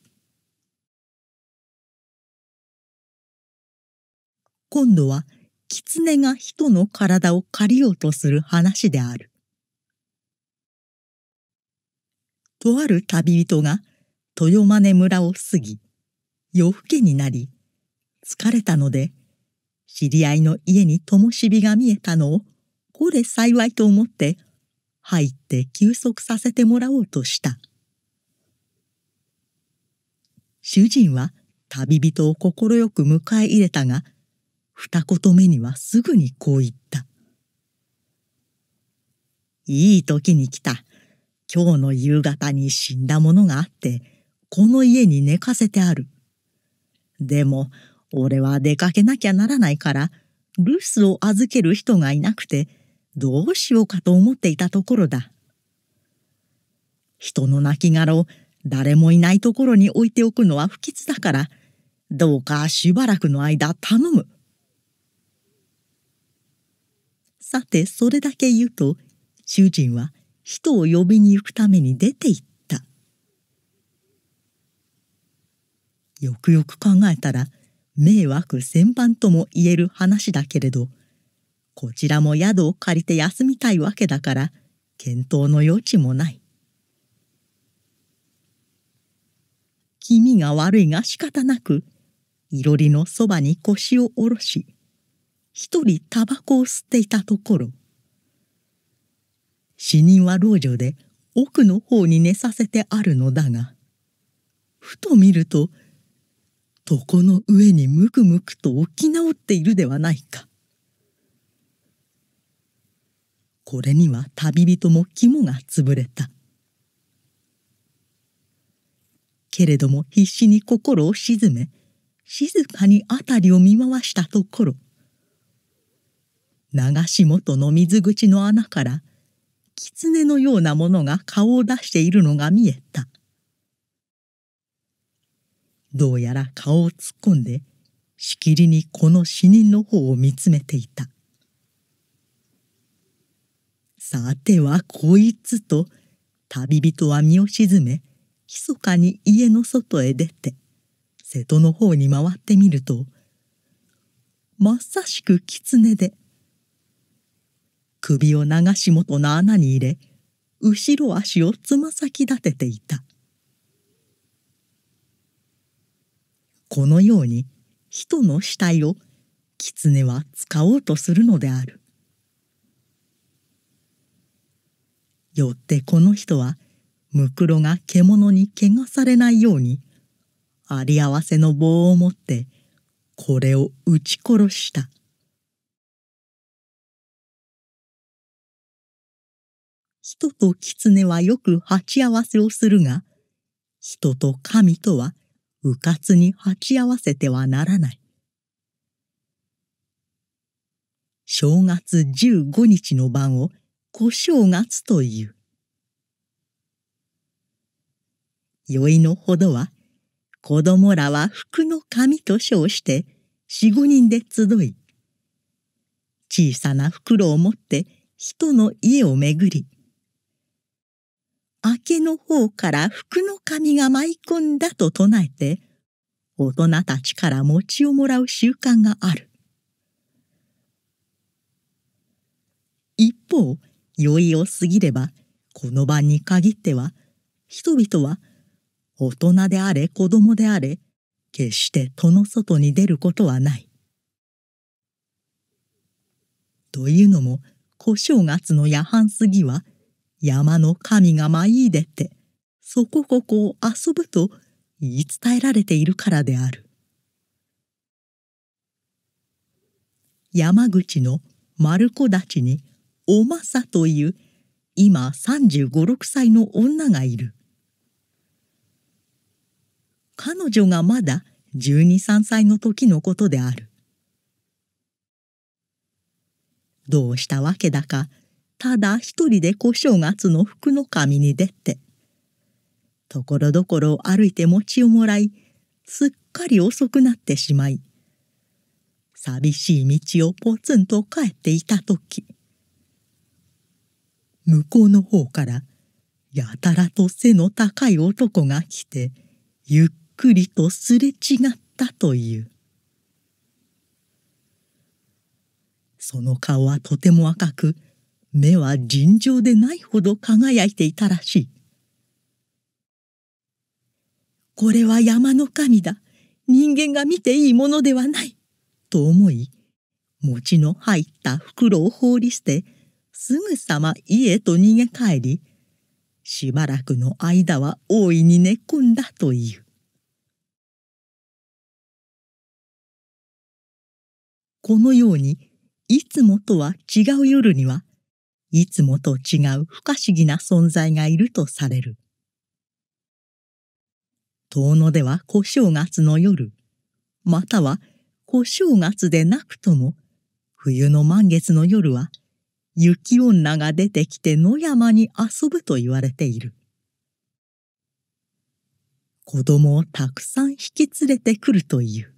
今度は狐が人の体を借りようとする話であるとある旅人が豊真村を過ぎ、夜更けになり、疲れたので、知り合いの家に灯火が見えたのを、これ幸いと思って、入って休息させてもらおうとした。主人は旅人を快く迎え入れたが、二言目にはすぐにこう言った。いい時に来た。今日の夕方に死んだものがあって、この家に寝かせてある。でも、俺は出かけなきゃならないから、留守を預ける人がいなくて、どうしようかと思っていたところだ。人の亡骸を誰もいないところに置いておくのは不吉だから、どうかしばらくの間頼む。さて、それだけ言うと、主人は人を呼びに行くために出て行ったよくよく考えたら迷惑千番とも言える話だけれどこちらも宿を借りて休みたいわけだから検討の余地もない気味が悪いが仕方なくいろりのそばに腰を下ろし一人タバコを吸っていたところ死人は老女で奥の方に寝させてあるのだがふと見ると床の上にむくむくと起き直っているではないか。これには旅人も肝が潰れた。けれども必死に心を鎮め静かに辺りを見回したところ流し元の水口の穴から狐のようなものが顔を出しているのが見えた。どうやら顔を突っ込んで、しきりにこの死人の方を見つめていた。さてはこいつと、旅人は身を沈め、密かに家の外へ出て、瀬戸の方に回ってみると、まさしく狐で、首を流し元の穴に入れ後ろ足をつま先立てていたこのように人の死体を狐は使おうとするのであるよってこの人はムクロが獣に汚されないようにあり合わせの棒を持ってこれを撃ち殺した。人と狐はよく鉢合わせをするが、人と神とは迂闊に鉢合わせてはならない。正月十五日の晩を小正月という。酔いのほどは、子供らは服の神と称して四五人で集い、小さな袋を持って人の家を巡り、明けの方から福の神が舞い込んだと唱えて、大人たちから餅をもらう習慣がある。一方、酔いを過ぎれば、この晩に限っては、人々は、大人であれ子供であれ、決して戸の外に出ることはない。というのも、小正月の夜半過ぎは、山の神が舞い出て、そこここを遊ぶと言い伝えられているからである。山口の丸子たちにおまさという今35、6歳の女がいる。彼女がまだ12、3歳の時のことである。どうしたわけだかただ一人で小正月の福の神に出て、ところどころ歩いて餅をもらい、すっかり遅くなってしまい、寂しい道をぽつんと帰っていた時。向こうの方からやたらと背の高い男が来てゆっくりとすれ違ったというその顔はとても赤く目は尋常でないほど輝いていたらしい。これは山の神だ。人間が見ていいものではない。と思い、餅の入った袋を放り捨て、すぐさま家へと逃げ帰り、しばらくの間は大いに寝込んだという。このように、いつもとは違う夜には、いつもと違う不可思議な存在がいるとされる。遠野では小正月の夜、または小正月でなくとも、冬の満月の夜は、雪女が出てきて野山に遊ぶと言われている。子供をたくさん引き連れてくるという。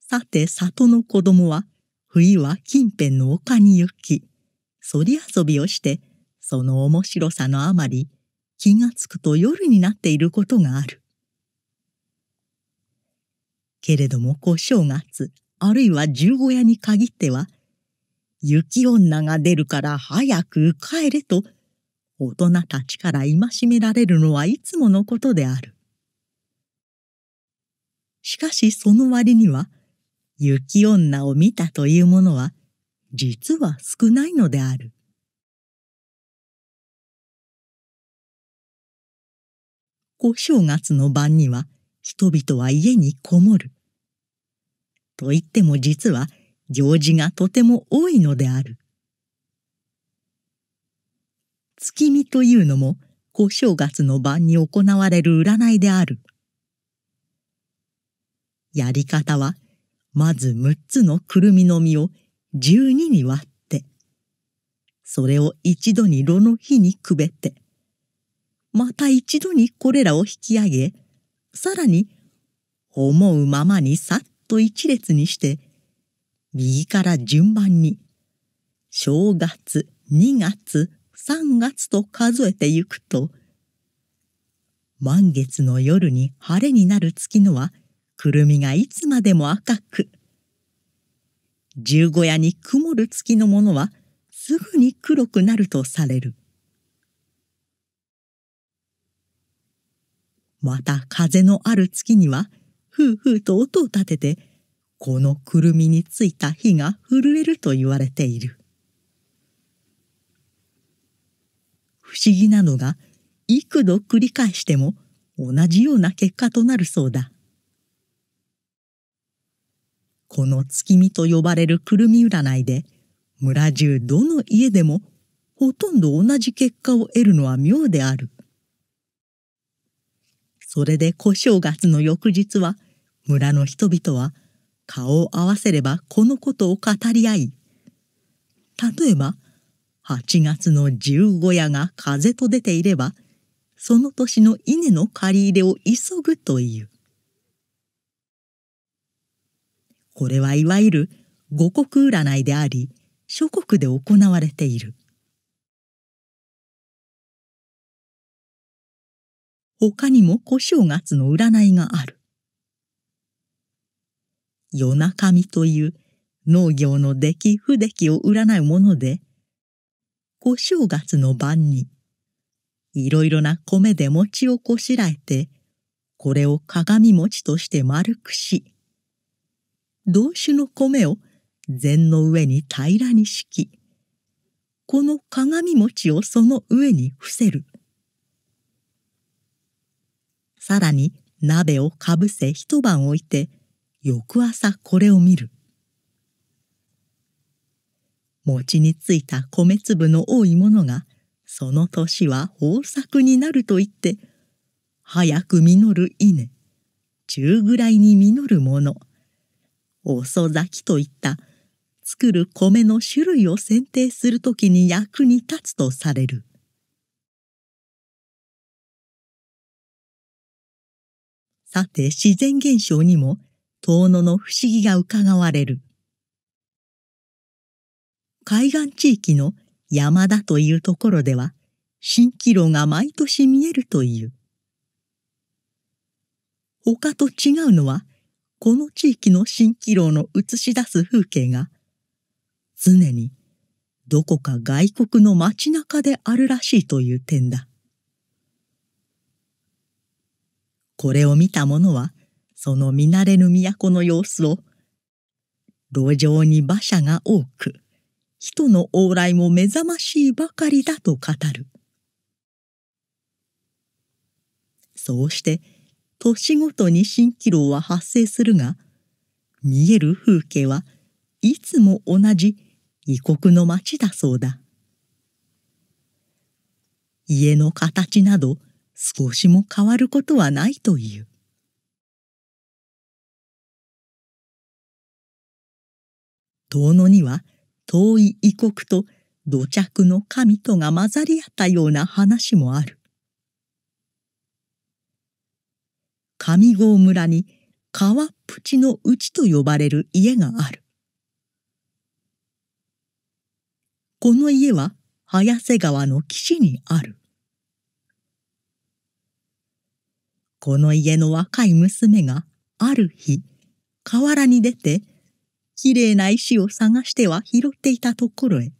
さて里の子供は冬は近辺の丘に行き、そり遊びをして、その面白さのあまり、気がつくと夜になっていることがある。けれども小正月、あるいは十五夜に限っては、雪女が出るから早く帰れと、大人たちから戒められるのはいつものことである。しかしその割には、雪女を見たというものは実は少ないのである。小正月の晩には人々は家にこもる。と言っても実は行事がとても多いのである。月見というのも小正月の晩に行われる占いである。やり方はまず六つのくるみの実を十二に割って、それを一度に炉の火にくべて、また一度にこれらを引き上げ、さらに思うままにさっと一列にして、右から順番に、正月、二月、三月と数えてゆくと、満月の夜に晴れになる月のはくるみがいつまでも赤く。十五夜に曇る月のものはすぐに黒くなるとされる。また風のある月には、ふうふうと音を立てて、このくるみについた火が震えると言われている。不思議なのが、幾度繰り返しても同じような結果となるそうだ。この月見と呼ばれるくるみ占いで、村中どの家でもほとんど同じ結果を得るのは妙である。それで小正月の翌日は、村の人々は顔を合わせればこのことを語り合い、例えば、8月の十五夜が風と出ていれば、その年の稲の借り入れを急ぐという。これはいわゆる五穀占いであり諸国で行われている他にも小正月の占いがある夜中見という農業の出来不出来を占うもので小正月の晩にいろいろな米で餅をこしらえてこれを鏡餅として丸くし同種の米を禅の上に平らに敷き、この鏡餅をその上に伏せる。さらに鍋をかぶせ一晩置いて、翌朝これを見る。餅についた米粒の多いものが、その年は豊作になると言って、早く実る稲、中ぐらいに実るもの、遅咲きといった作る米の種類を選定するときに役に立つとされる。さて自然現象にも遠野の不思議が伺われる。海岸地域の山田というところでは蜃気楼が毎年見えるという。他と違うのはこの地域の蜃気楼の映し出す風景が、常にどこか外国の街中であるらしいという点だ。これを見た者は、その見慣れぬ都の様子を、路上に馬車が多く、人の往来も目覚ましいばかりだと語る。そうして年ごとに蜃気楼は発生するが、見える風景はいつも同じ異国の町だそうだ。家の形など少しも変わることはないという。遠野には遠い異国と土着の神とが混ざり合ったような話もある。上郷村に川ぷちの内と呼ばれる家がある。この家は早瀬川の岸にある。この家の若い娘がある日、河原に出て、きれいな石を探しては拾っていたところへ、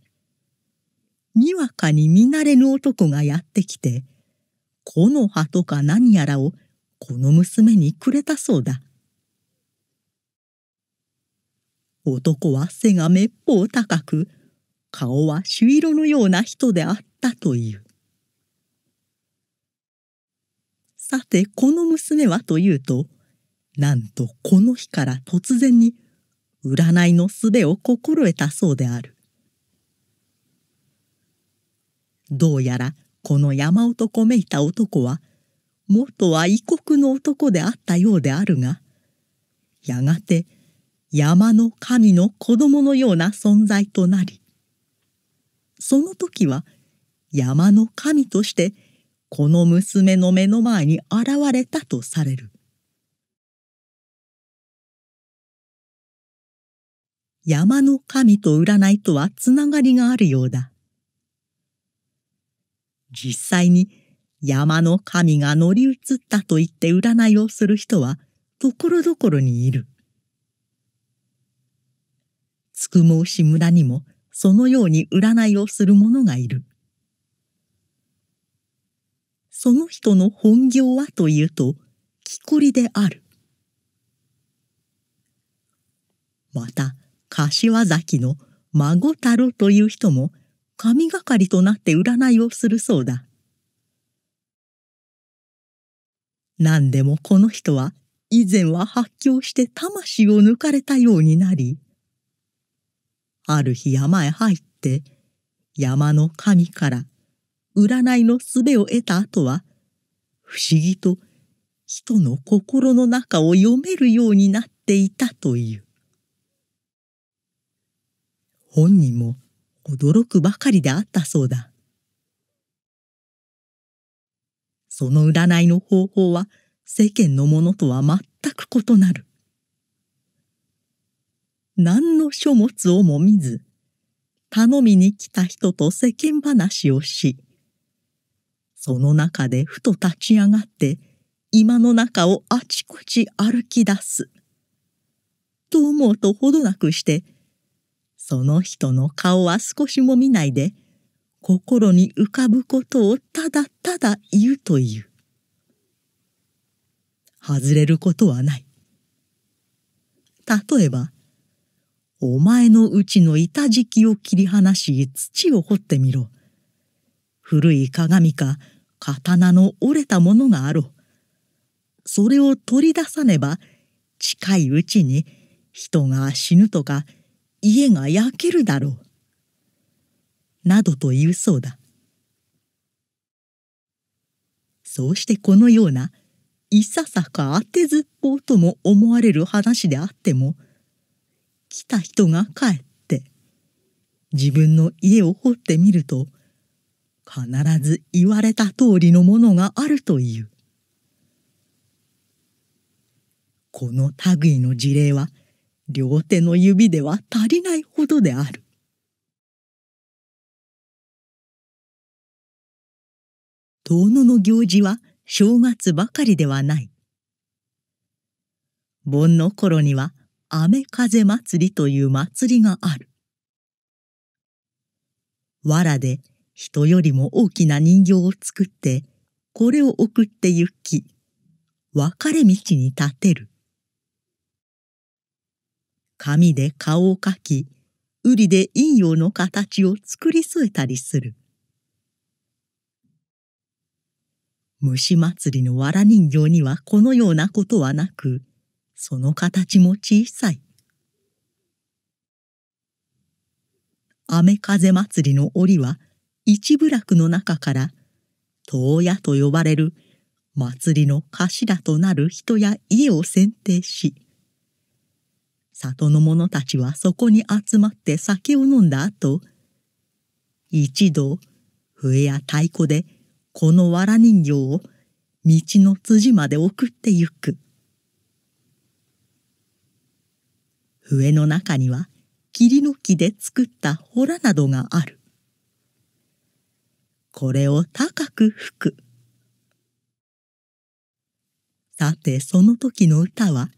にわかに見慣れぬ男がやってきて、木の葉とか何やらをこの娘にくれたそうだ男は背がめっぽう高く顔は朱色のような人であったというさてこの娘はというとなんとこの日から突然に占いのすべを心得たそうであるどうやらこの山男めいた男は元は異国の男であったようであるがやがて山の神の子供のような存在となりその時は山の神としてこの娘の目の前に現れたとされる山の神と占いとはつながりがあるようだ実際に山の神が乗り移ったと言って占いをする人はところどころにいる。つくも牛村にもそのように占いをする者がいる。その人の本業はというと、木こりである。また、柏崎の孫太郎という人も、神がかりとなって占いをするそうだ。何でもこの人は以前は発狂して魂を抜かれたようになり、ある日山へ入って、山の神から占いの術を得た後は、不思議と人の心の中を読めるようになっていたという。本人も驚くばかりであったそうだ。その占いの方法は世間のものとは全く異なる。何の書物をも見ず、頼みに来た人と世間話をし、その中でふと立ち上がって、今の中をあちこち歩き出す。と思うとほどなくして、その人の顔は少しも見ないで、心に浮かぶことをただただ言うという。外れることはない。例えば、お前のうちの板敷きを切り離し土を掘ってみろ。古い鏡か刀の折れたものがあろう。それを取り出さねば近いうちに人が死ぬとか家が焼けるだろう。などと言うそうだそうしてこのようないささか当てずっぽうとも思われる話であっても来た人が帰って自分の家を掘ってみると必ず言われた通りのものがあるという。この類の事例は両手の指では足りないほどである。遠野の行事は正月ばかりではない。盆の頃には雨風祭りという祭りがある。藁で人よりも大きな人形を作って、これを送って行き、別れ道に立てる。紙で顔を描き、瓜で陰陽の形を作り添えたりする。虫祭りの藁人形にはこのようなことはなく、その形も小さい。雨風祭りの檻は一部落の中から遠屋と呼ばれる祭りの頭となる人や家を選定し里の者たちはそこに集まって酒を飲んだ後一度笛や太鼓でこのわら人形を道の辻まで送ってゆく。笛の中には霧の木で作ったほらなどがある。これを高く吹く。さてその時の歌は、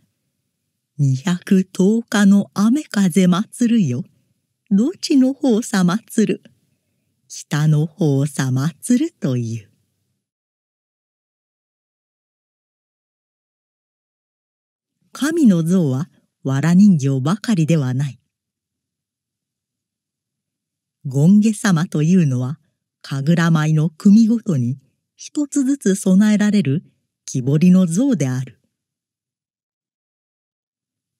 二百十日の雨風祭るよ。どちの方さ祭る。北の方さまつるという。神の像は藁人形ばかりではない。権下様というのは、神楽舞の組ごとに一つずつ備えられる木彫りの像である。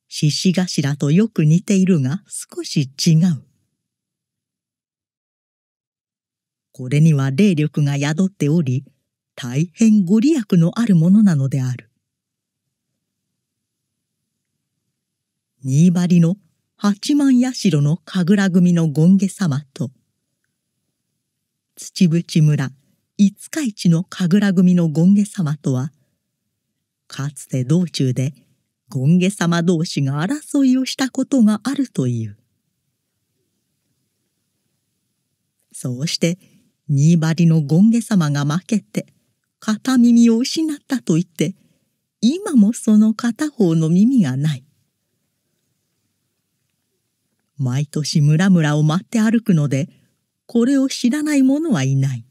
獅子頭とよく似ているが少し違う。これには霊力が宿っており、大変ご利益のあるものなのである。新張の八幡社の神楽組の権下様と、土淵村五日市の神楽組の権下様とは、かつて道中で権下様同士が争いをしたことがあるという。そうして新張の権下様が負けて、片耳を失ったと言って、今もその片方の耳がない。毎年村々を待って歩くので、これを知らない者はいない。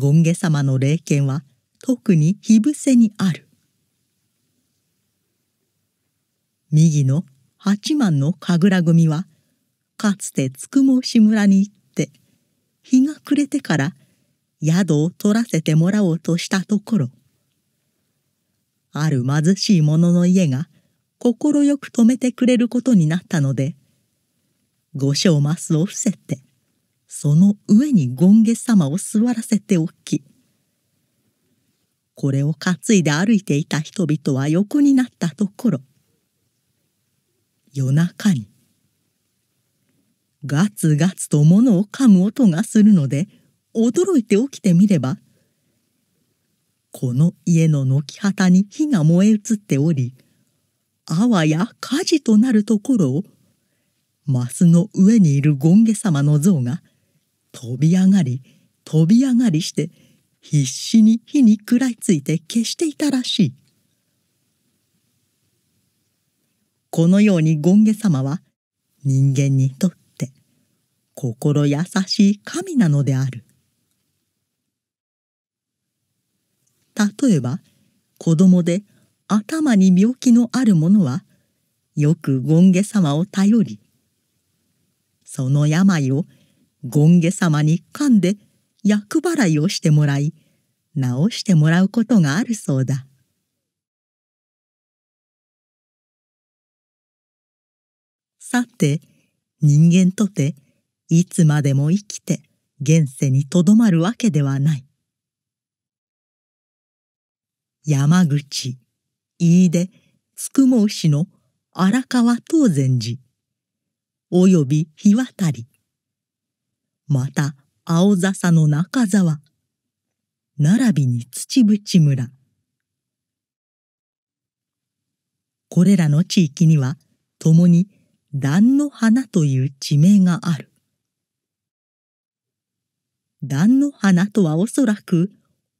権下様の霊剣は特に火伏せにある。右の八幡の神楽組はかつてつくもし村に行って日が暮れてから宿を取らせてもらおうとしたところある貧しい者の家が快く止めてくれることになったので五升マスを伏せてその上に権下様を座らせておきこれを担いで歩いていた人々は横になったところ夜中にガツガツと物を噛む音がするので驚いて起きてみればこの家の軒旗に火が燃え移っておりあわや火事となるところをマスの上にいる権ン様の像が飛び上がり飛び上がりして必死に火に食らいついて消していたらしい。このように権ン様は人間にとって心優しい神なのである。例えば、子供で頭に病気のある者は、よくゴンゲ様を頼り、その病をゴンゲ様に噛んで厄払いをしてもらい、治してもらうことがあるそうだ。さて、人間とていつまでも生きて現世にとどまるわけではない。山口、飯出、宿毛市の荒川東禅寺、および日渡り、また青笹の中沢、並びに土淵村。これらの地域には、共に壇の花という地名がある。壇の花とはおそらく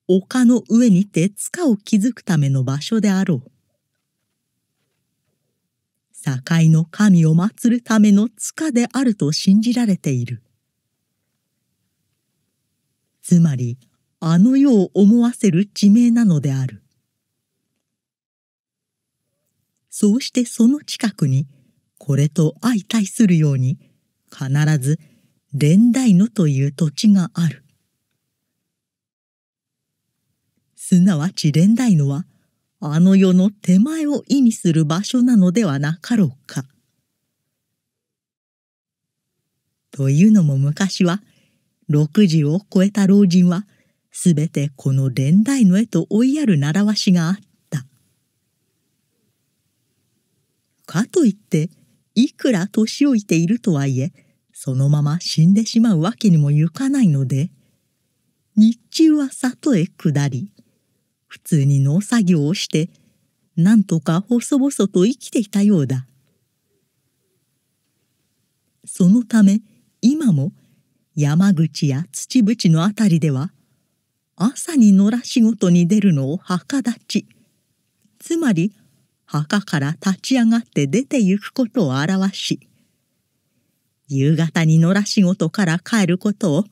丘の上にて塚を築くための場所であろう。境の神を祀るための塚であると信じられている。つまり、あの世を思わせる地名なのである。そうしてその近くに、これと相対するように、必ず連台野という土地がある。すなわち連台野は、あの世の手前を意味する場所なのではなかろうか。というのも昔は、六時を超えた老人は、すべてこの連台野へと追いやる習わしがあった。かといって、いくら年老いているとはいえ、そのまま死んでしまうわけにもいかないので、日中は里へ下り、普通に農作業をして、なんとか細々と生きていたようだ。そのため、今も山口や土淵の辺りでは、朝に野良仕事に出るのを墓立ち、つまり墓から立ち上がって出て行くことを表し、夕方に野良仕事から帰ることを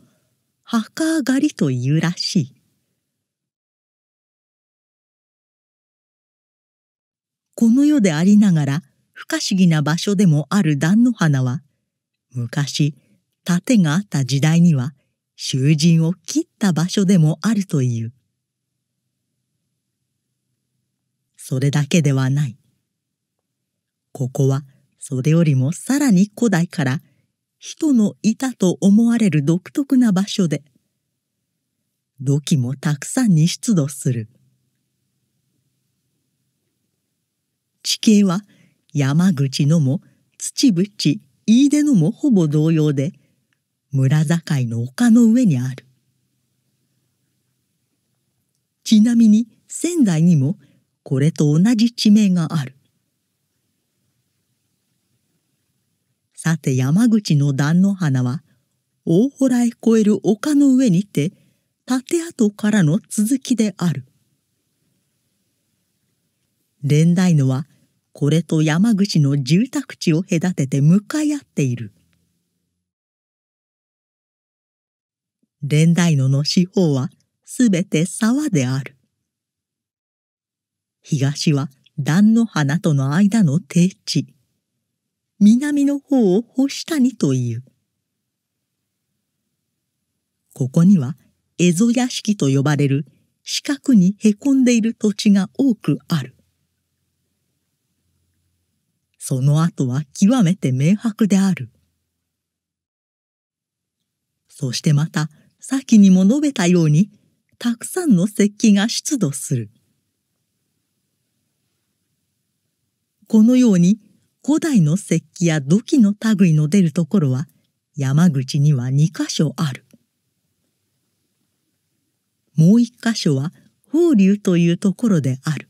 墓上がりというらしい。この世でありながら不可思議な場所でもある壇の花は、昔、盾があった時代には囚人を切った場所でもあるという。それだけではない。ここはそれよりもさらに古代から人のいたと思われる独特な場所で、土器もたくさんに出土する。地形は山口のも土淵飯出のもほぼ同様で、村境の丘の上にある。ちなみに仙台にもこれと同じ地名がある。さて山口の壇の花は、大洞へ越える丘の上にて、縦跡からの続きである。連大野は、これと山口の住宅地を隔てて向かい合っている。連大野の四方は、すべて沢である。東は、壇の花との間の低地。南の方を星谷という。ここには、蝦夷屋敷と呼ばれる四角に凹んでいる土地が多くある。その後は極めて明白である。そしてまた、先にも述べたように、たくさんの石器が出土する。このように、古代の石器や土器の類の出るところは山口には2箇所ある。もう1箇所は法隆というところである。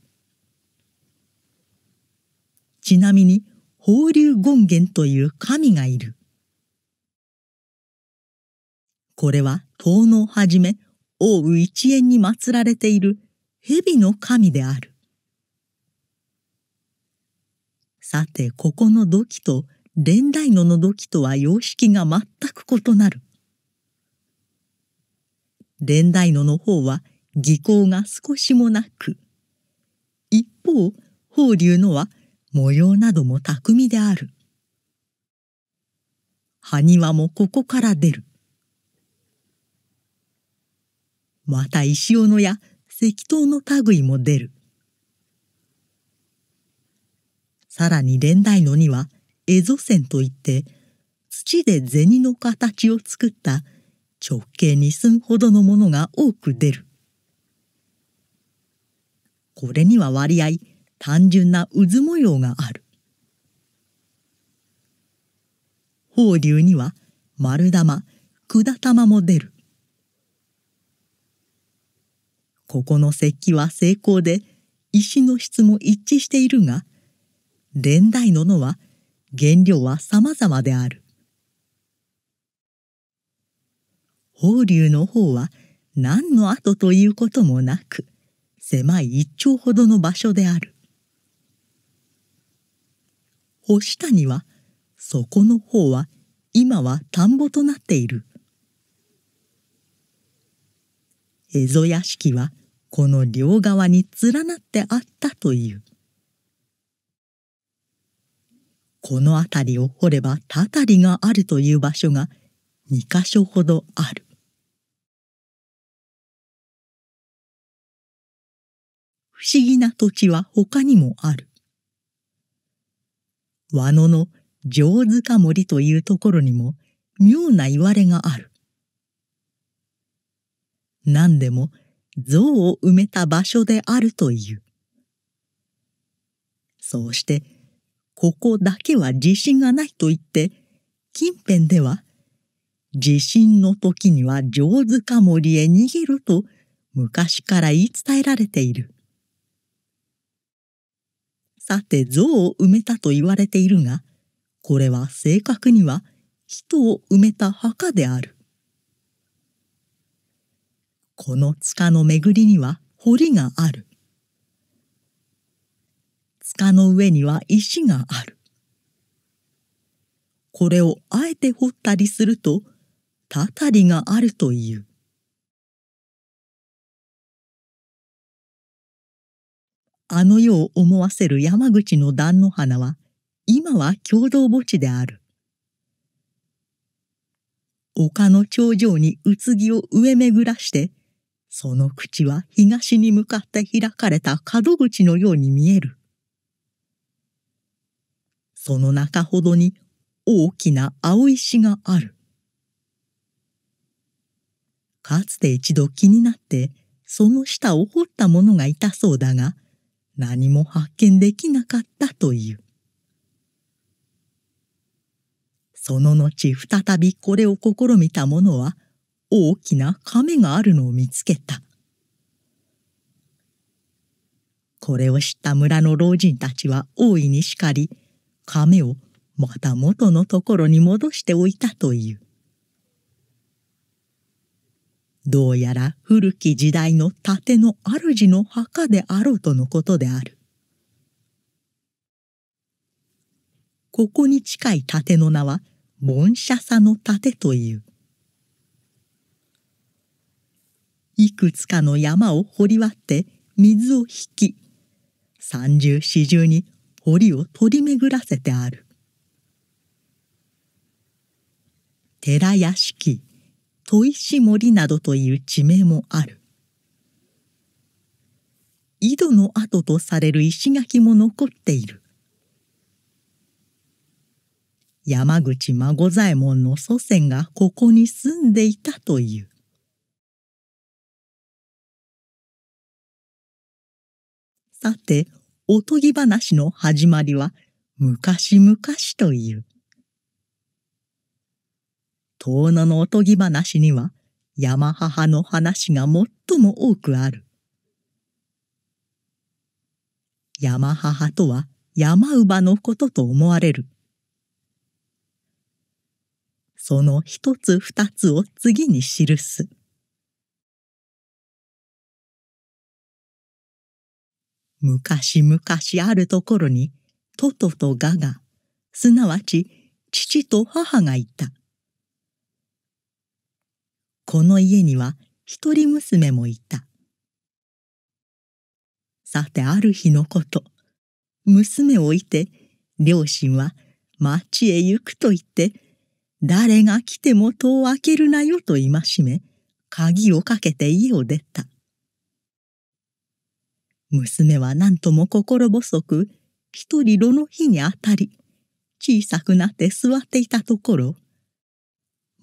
ちなみに法隆権現という神がいる。これは東のはじめ王羽一円に祀られている蛇の神である。さてここの土器と連大野の土器とは様式が全く異なる。連大野の方は技巧が少しもなく一方法隆のは模様なども巧みである。埴輪もここから出る。また石斧や石刀の類も出る。さらに連代のには蝦夷線といって土で銭の形を作った直径に寸ほどのものが多く出る。これには割合単純な渦模様がある。法流には丸玉、管玉も出る。ここの石器は精巧で石の質も一致しているが現代ののは原料は様々である。法隆の方は何の跡ということもなく、狭い一丁ほどの場所である。星谷は、そこの方は今は田んぼとなっている。蝦夷屋敷はこの両側に連なってあったという。この辺りを掘ればたたりがあるという場所が二箇所ほどある。不思議な土地は他にもある。和野の上塚森というところにも妙な言われがある。何でも像を埋めた場所であるという。そうしてここだけは自信がないと言って、近辺では、地震の時には上塚森へ逃げると昔から言い伝えられている。さて像を埋めたと言われているが、これは正確には人を埋めた墓である。この塚の巡りには堀がある。塚の上には石がある。これをあえて掘ったりすると、たたりがあるという。あの世を思わせる山口の壇の花は、今は共同墓地である。丘の頂上にうつぎを上巡らして、その口は東に向かって開かれた角口のように見える。その中ほどに大きな青石がある。かつて一度気になってその下を掘った者がいたそうだが何も発見できなかったという。その後再びこれを試みた者は大きな亀があるのを見つけた。これを知った村の老人たちは大いに叱り、亀をまた元のところに戻しておいたという。どうやら古き時代の盾の主の墓であろうとのことである。ここに近い盾の名は、盆社さの盾という。いくつかの山を掘り割って水を引き、三十四十に森を取り巡らせてある寺屋敷砥石森などという地名もある井戸の跡とされる石垣も残っている山口孫左衛門の祖先がここに住んでいたというさておとぎ話の始まりは昔々という。遠野のおとぎ話には山母の話が最も多くある。山母とは山馬のことと思われる。その一つ二つを次に記す。昔々あるところに、トトとガが、すなわち父と母がいた。この家には一人娘もいた。さてある日のこと、娘を置いて、両親は町へ行くと言って、誰が来ても戸を開けるなよと戒め、鍵をかけて家を出た。娘は何とも心細く、一人炉の火にあたり、小さくなって座っていたところ、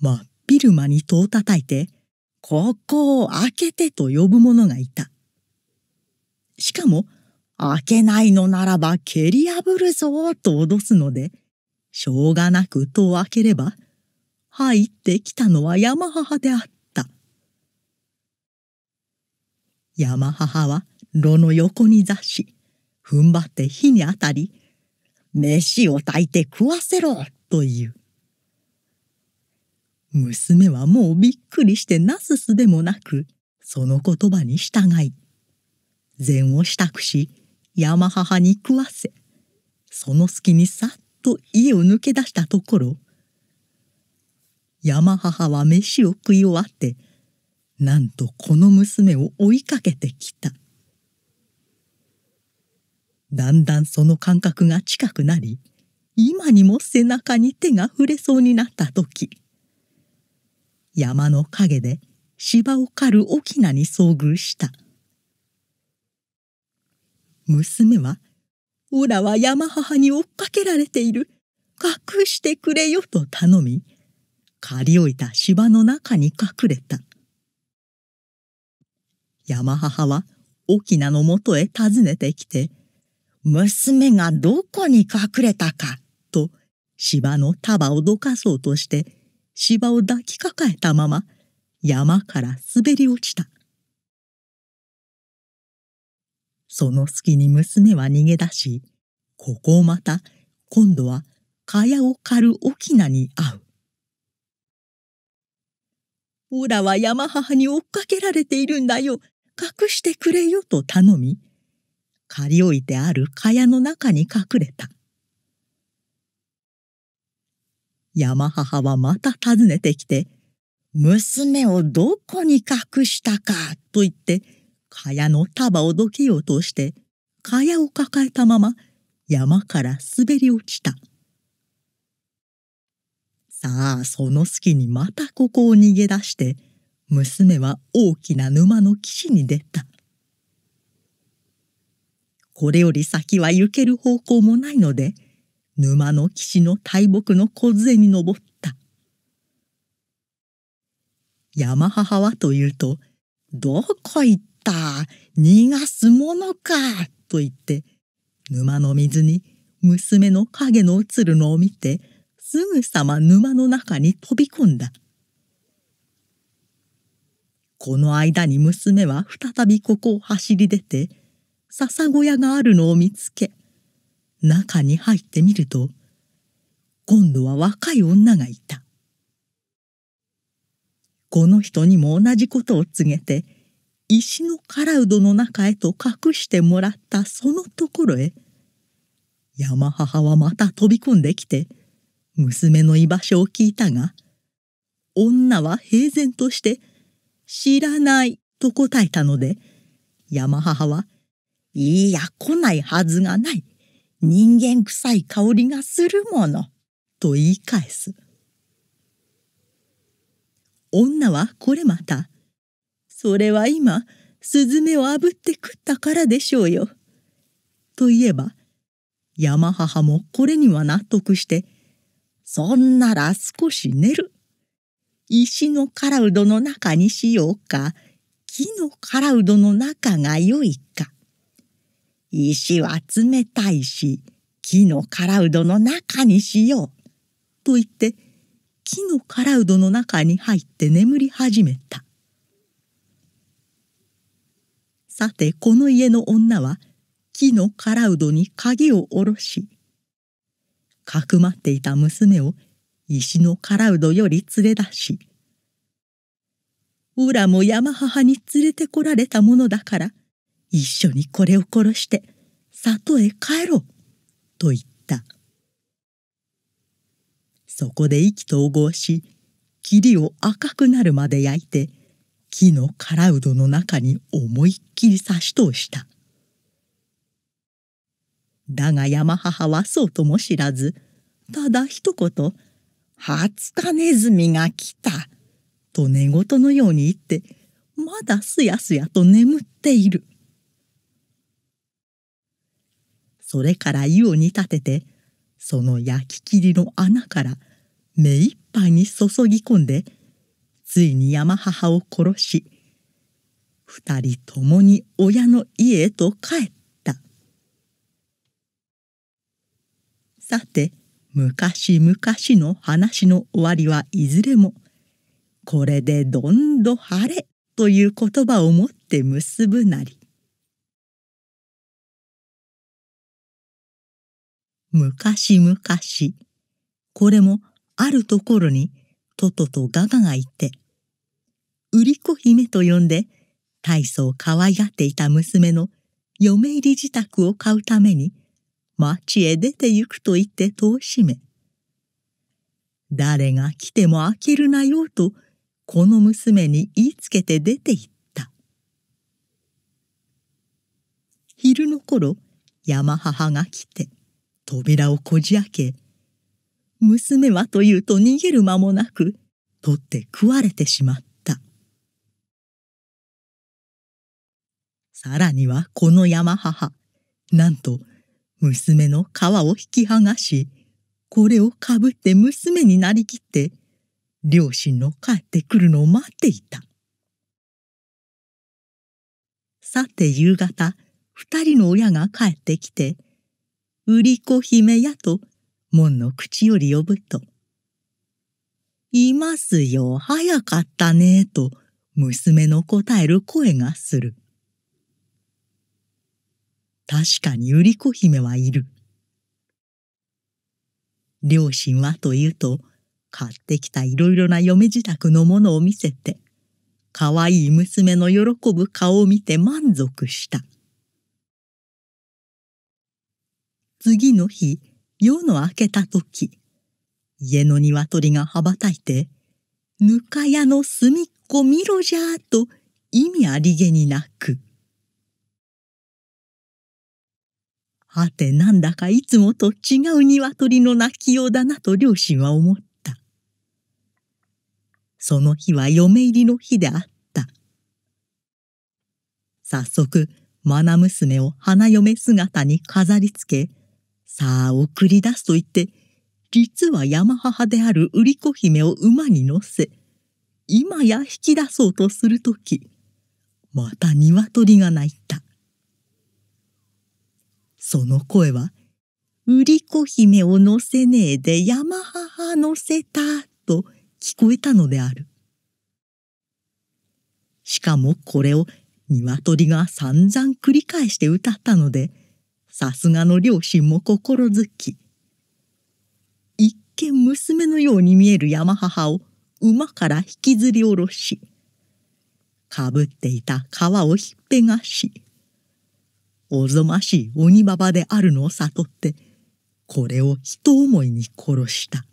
真っ昼間に戸を叩いて、ここを開けてと呼ぶ者がいた。しかも、開けないのならば蹴り破るぞと脅すので、しょうがなく戸を開ければ、入ってきたのは山母であった。山母は、炉の横に座し踏ん張って火に当たり飯を炊いて食わせろと言う娘はもうびっくりしてなすすべもなくその言葉に従い禅を支度し山母に食わせその隙にさっと家を抜け出したところ山母は飯を食い終わってなんとこの娘を追いかけてきた。だんだんその感覚が近くなり、今にも背中に手が触れそうになった時、山の陰で芝を刈る翁に遭遇した。娘は、オラは山母に追っかけられている。隠してくれよと頼み、刈り置いた芝の中に隠れた。山母は、翁のもとへ訪ねてきて、娘がどこに隠れたかと芝の束をどかそうとして芝を抱きかかえたまま山から滑り落ちた。その隙に娘は逃げ出し、ここをまた今度は蚊帳を狩る翁に会う。オラは山母に追っかけられているんだよ。隠してくれよと頼み、借り置いてある蚊帳の中に隠れた。山母はまた訪ねてきて、娘をどこに隠したかと言って、蚊帳の束をどけようとして、蚊帳を抱えたまま山から滑り落ちた。さあ、その隙にまたここを逃げ出して、娘は大きな沼の岸に出た。これより先は行ける方向もないので沼の岸の大木の小杖に登った山母はというと「どこ行った逃がすものか!」と言って沼の水に娘の影の映るのを見てすぐさま沼の中に飛び込んだこの間に娘は再びここを走り出て笹小屋があるのを見つけ、中に入ってみると、今度は若い女がいた。この人にも同じことを告げて、石の空うどの中へと隠してもらったそのところへ、山母はまた飛び込んできて、娘の居場所を聞いたが、女は平然として、知らないと答えたので、山母はいや、来ないはずがない。人間臭い香りがするもの。と言い返す。女はこれまた。それは今、スズメを炙って食ったからでしょうよ。と言えば、山母もこれには納得して、そんなら少し寝る。石のカラウドの中にしようか、木のカラウドの中がよいか。石は冷たいし、木のカうどの中にしよう。と言って、木のカうどの中に入って眠り始めた。さてこの家の女は木のカうどに鍵を下ろし、かくまっていた娘を石のカうどより連れ出し、おらも山母に連れてこられたものだから、一緒にこれを殺して里へ帰ろう」と言ったそこで意気投合し霧を赤くなるまで焼いて木の唐うどの中に思いっきり差し通しただが山母はそうとも知らずただ一言「ハツカネズミが来た」と寝言のように言ってまだすやすやと眠っているそれから湯を煮立ててその焼き切りの穴から目いっぱいに注ぎ込んでついに山母を殺し二人ともに親の家へと帰ったさて昔々の話の終わりはいずれもこれでどんど晴れという言葉をもって結ぶなり昔々。これもあるところにトトとガガがいて、売り子姫と呼んで大層可愛がっていた娘の嫁入り自宅を買うために町へ出て行くと言って戸を閉め、誰が来ても飽きるなよとこの娘に言いつけて出て行った。昼の頃、山母が来て、扉をこじ開け、娘はというと逃げる間もなく、取って食われてしまった。さらにはこの山母、なんと娘の皮を引き剥がし、これをかぶって娘になりきって、両親の帰ってくるのを待っていた。さて夕方、二人の親が帰ってきて、売り子姫やと、門の口より呼ぶと、いますよ、早かったね、と、娘の答える声がする。確かに売り子姫はいる。両親はというと、買ってきたいろいろな嫁自宅のものを見せて、可愛い娘の喜ぶ顔を見て満足した。次の日、夜の明けた時、家の鶏が羽ばたいて、ぬか屋の隅っこ見ろじゃーと意味ありげに泣く。はてなんだかいつもと違う鶏の泣きようだなと両親は思った。その日は嫁入りの日であった。早速、愛娘を花嫁姿に飾りつけ、さあ送り出すと言って、実は山母である売子姫を馬に乗せ、今や引き出そうとするとき、また鶏が鳴いた。その声は、売子姫を乗せねえで山母乗せたと聞こえたのである。しかもこれを鶏が散々繰り返して歌ったので、さすがの両親も心づき一見娘のように見える山母を馬から引きずり下ろしかぶっていた皮をひっぺがしおぞましい鬼婆であるのを悟ってこれを一思いに殺した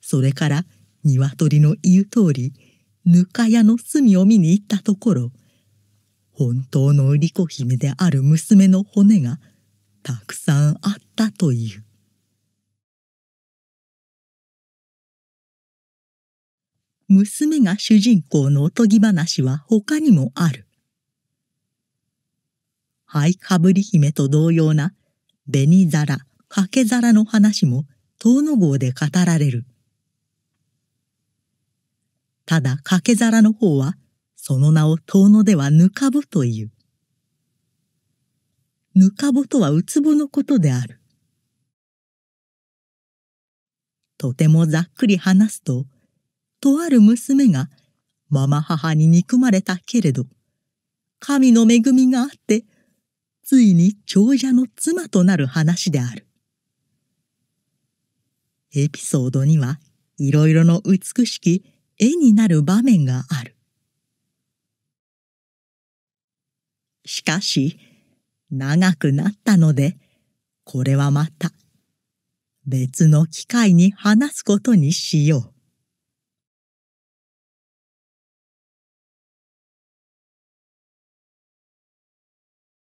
それから鶏の言う通りぬか屋の隅を見に行ったところ本当のリコ姫である娘の骨がたくさんあったという娘が主人公のおとぎ話は他にもある灰かぶり姫と同様な紅皿掛け皿の話も遠野号で語られるただ掛け皿の方はその名を遠野ではぬかぼという。ぬかぼとはうつぼのことである。とてもざっくり話すと、とある娘が、ママ母に憎まれたけれど、神の恵みがあって、ついに長者の妻となる話である。エピソードには、いろいろの美しき絵になる場面がある。しかし、長くなったので、これはまた、別の機会に話すことにしよう。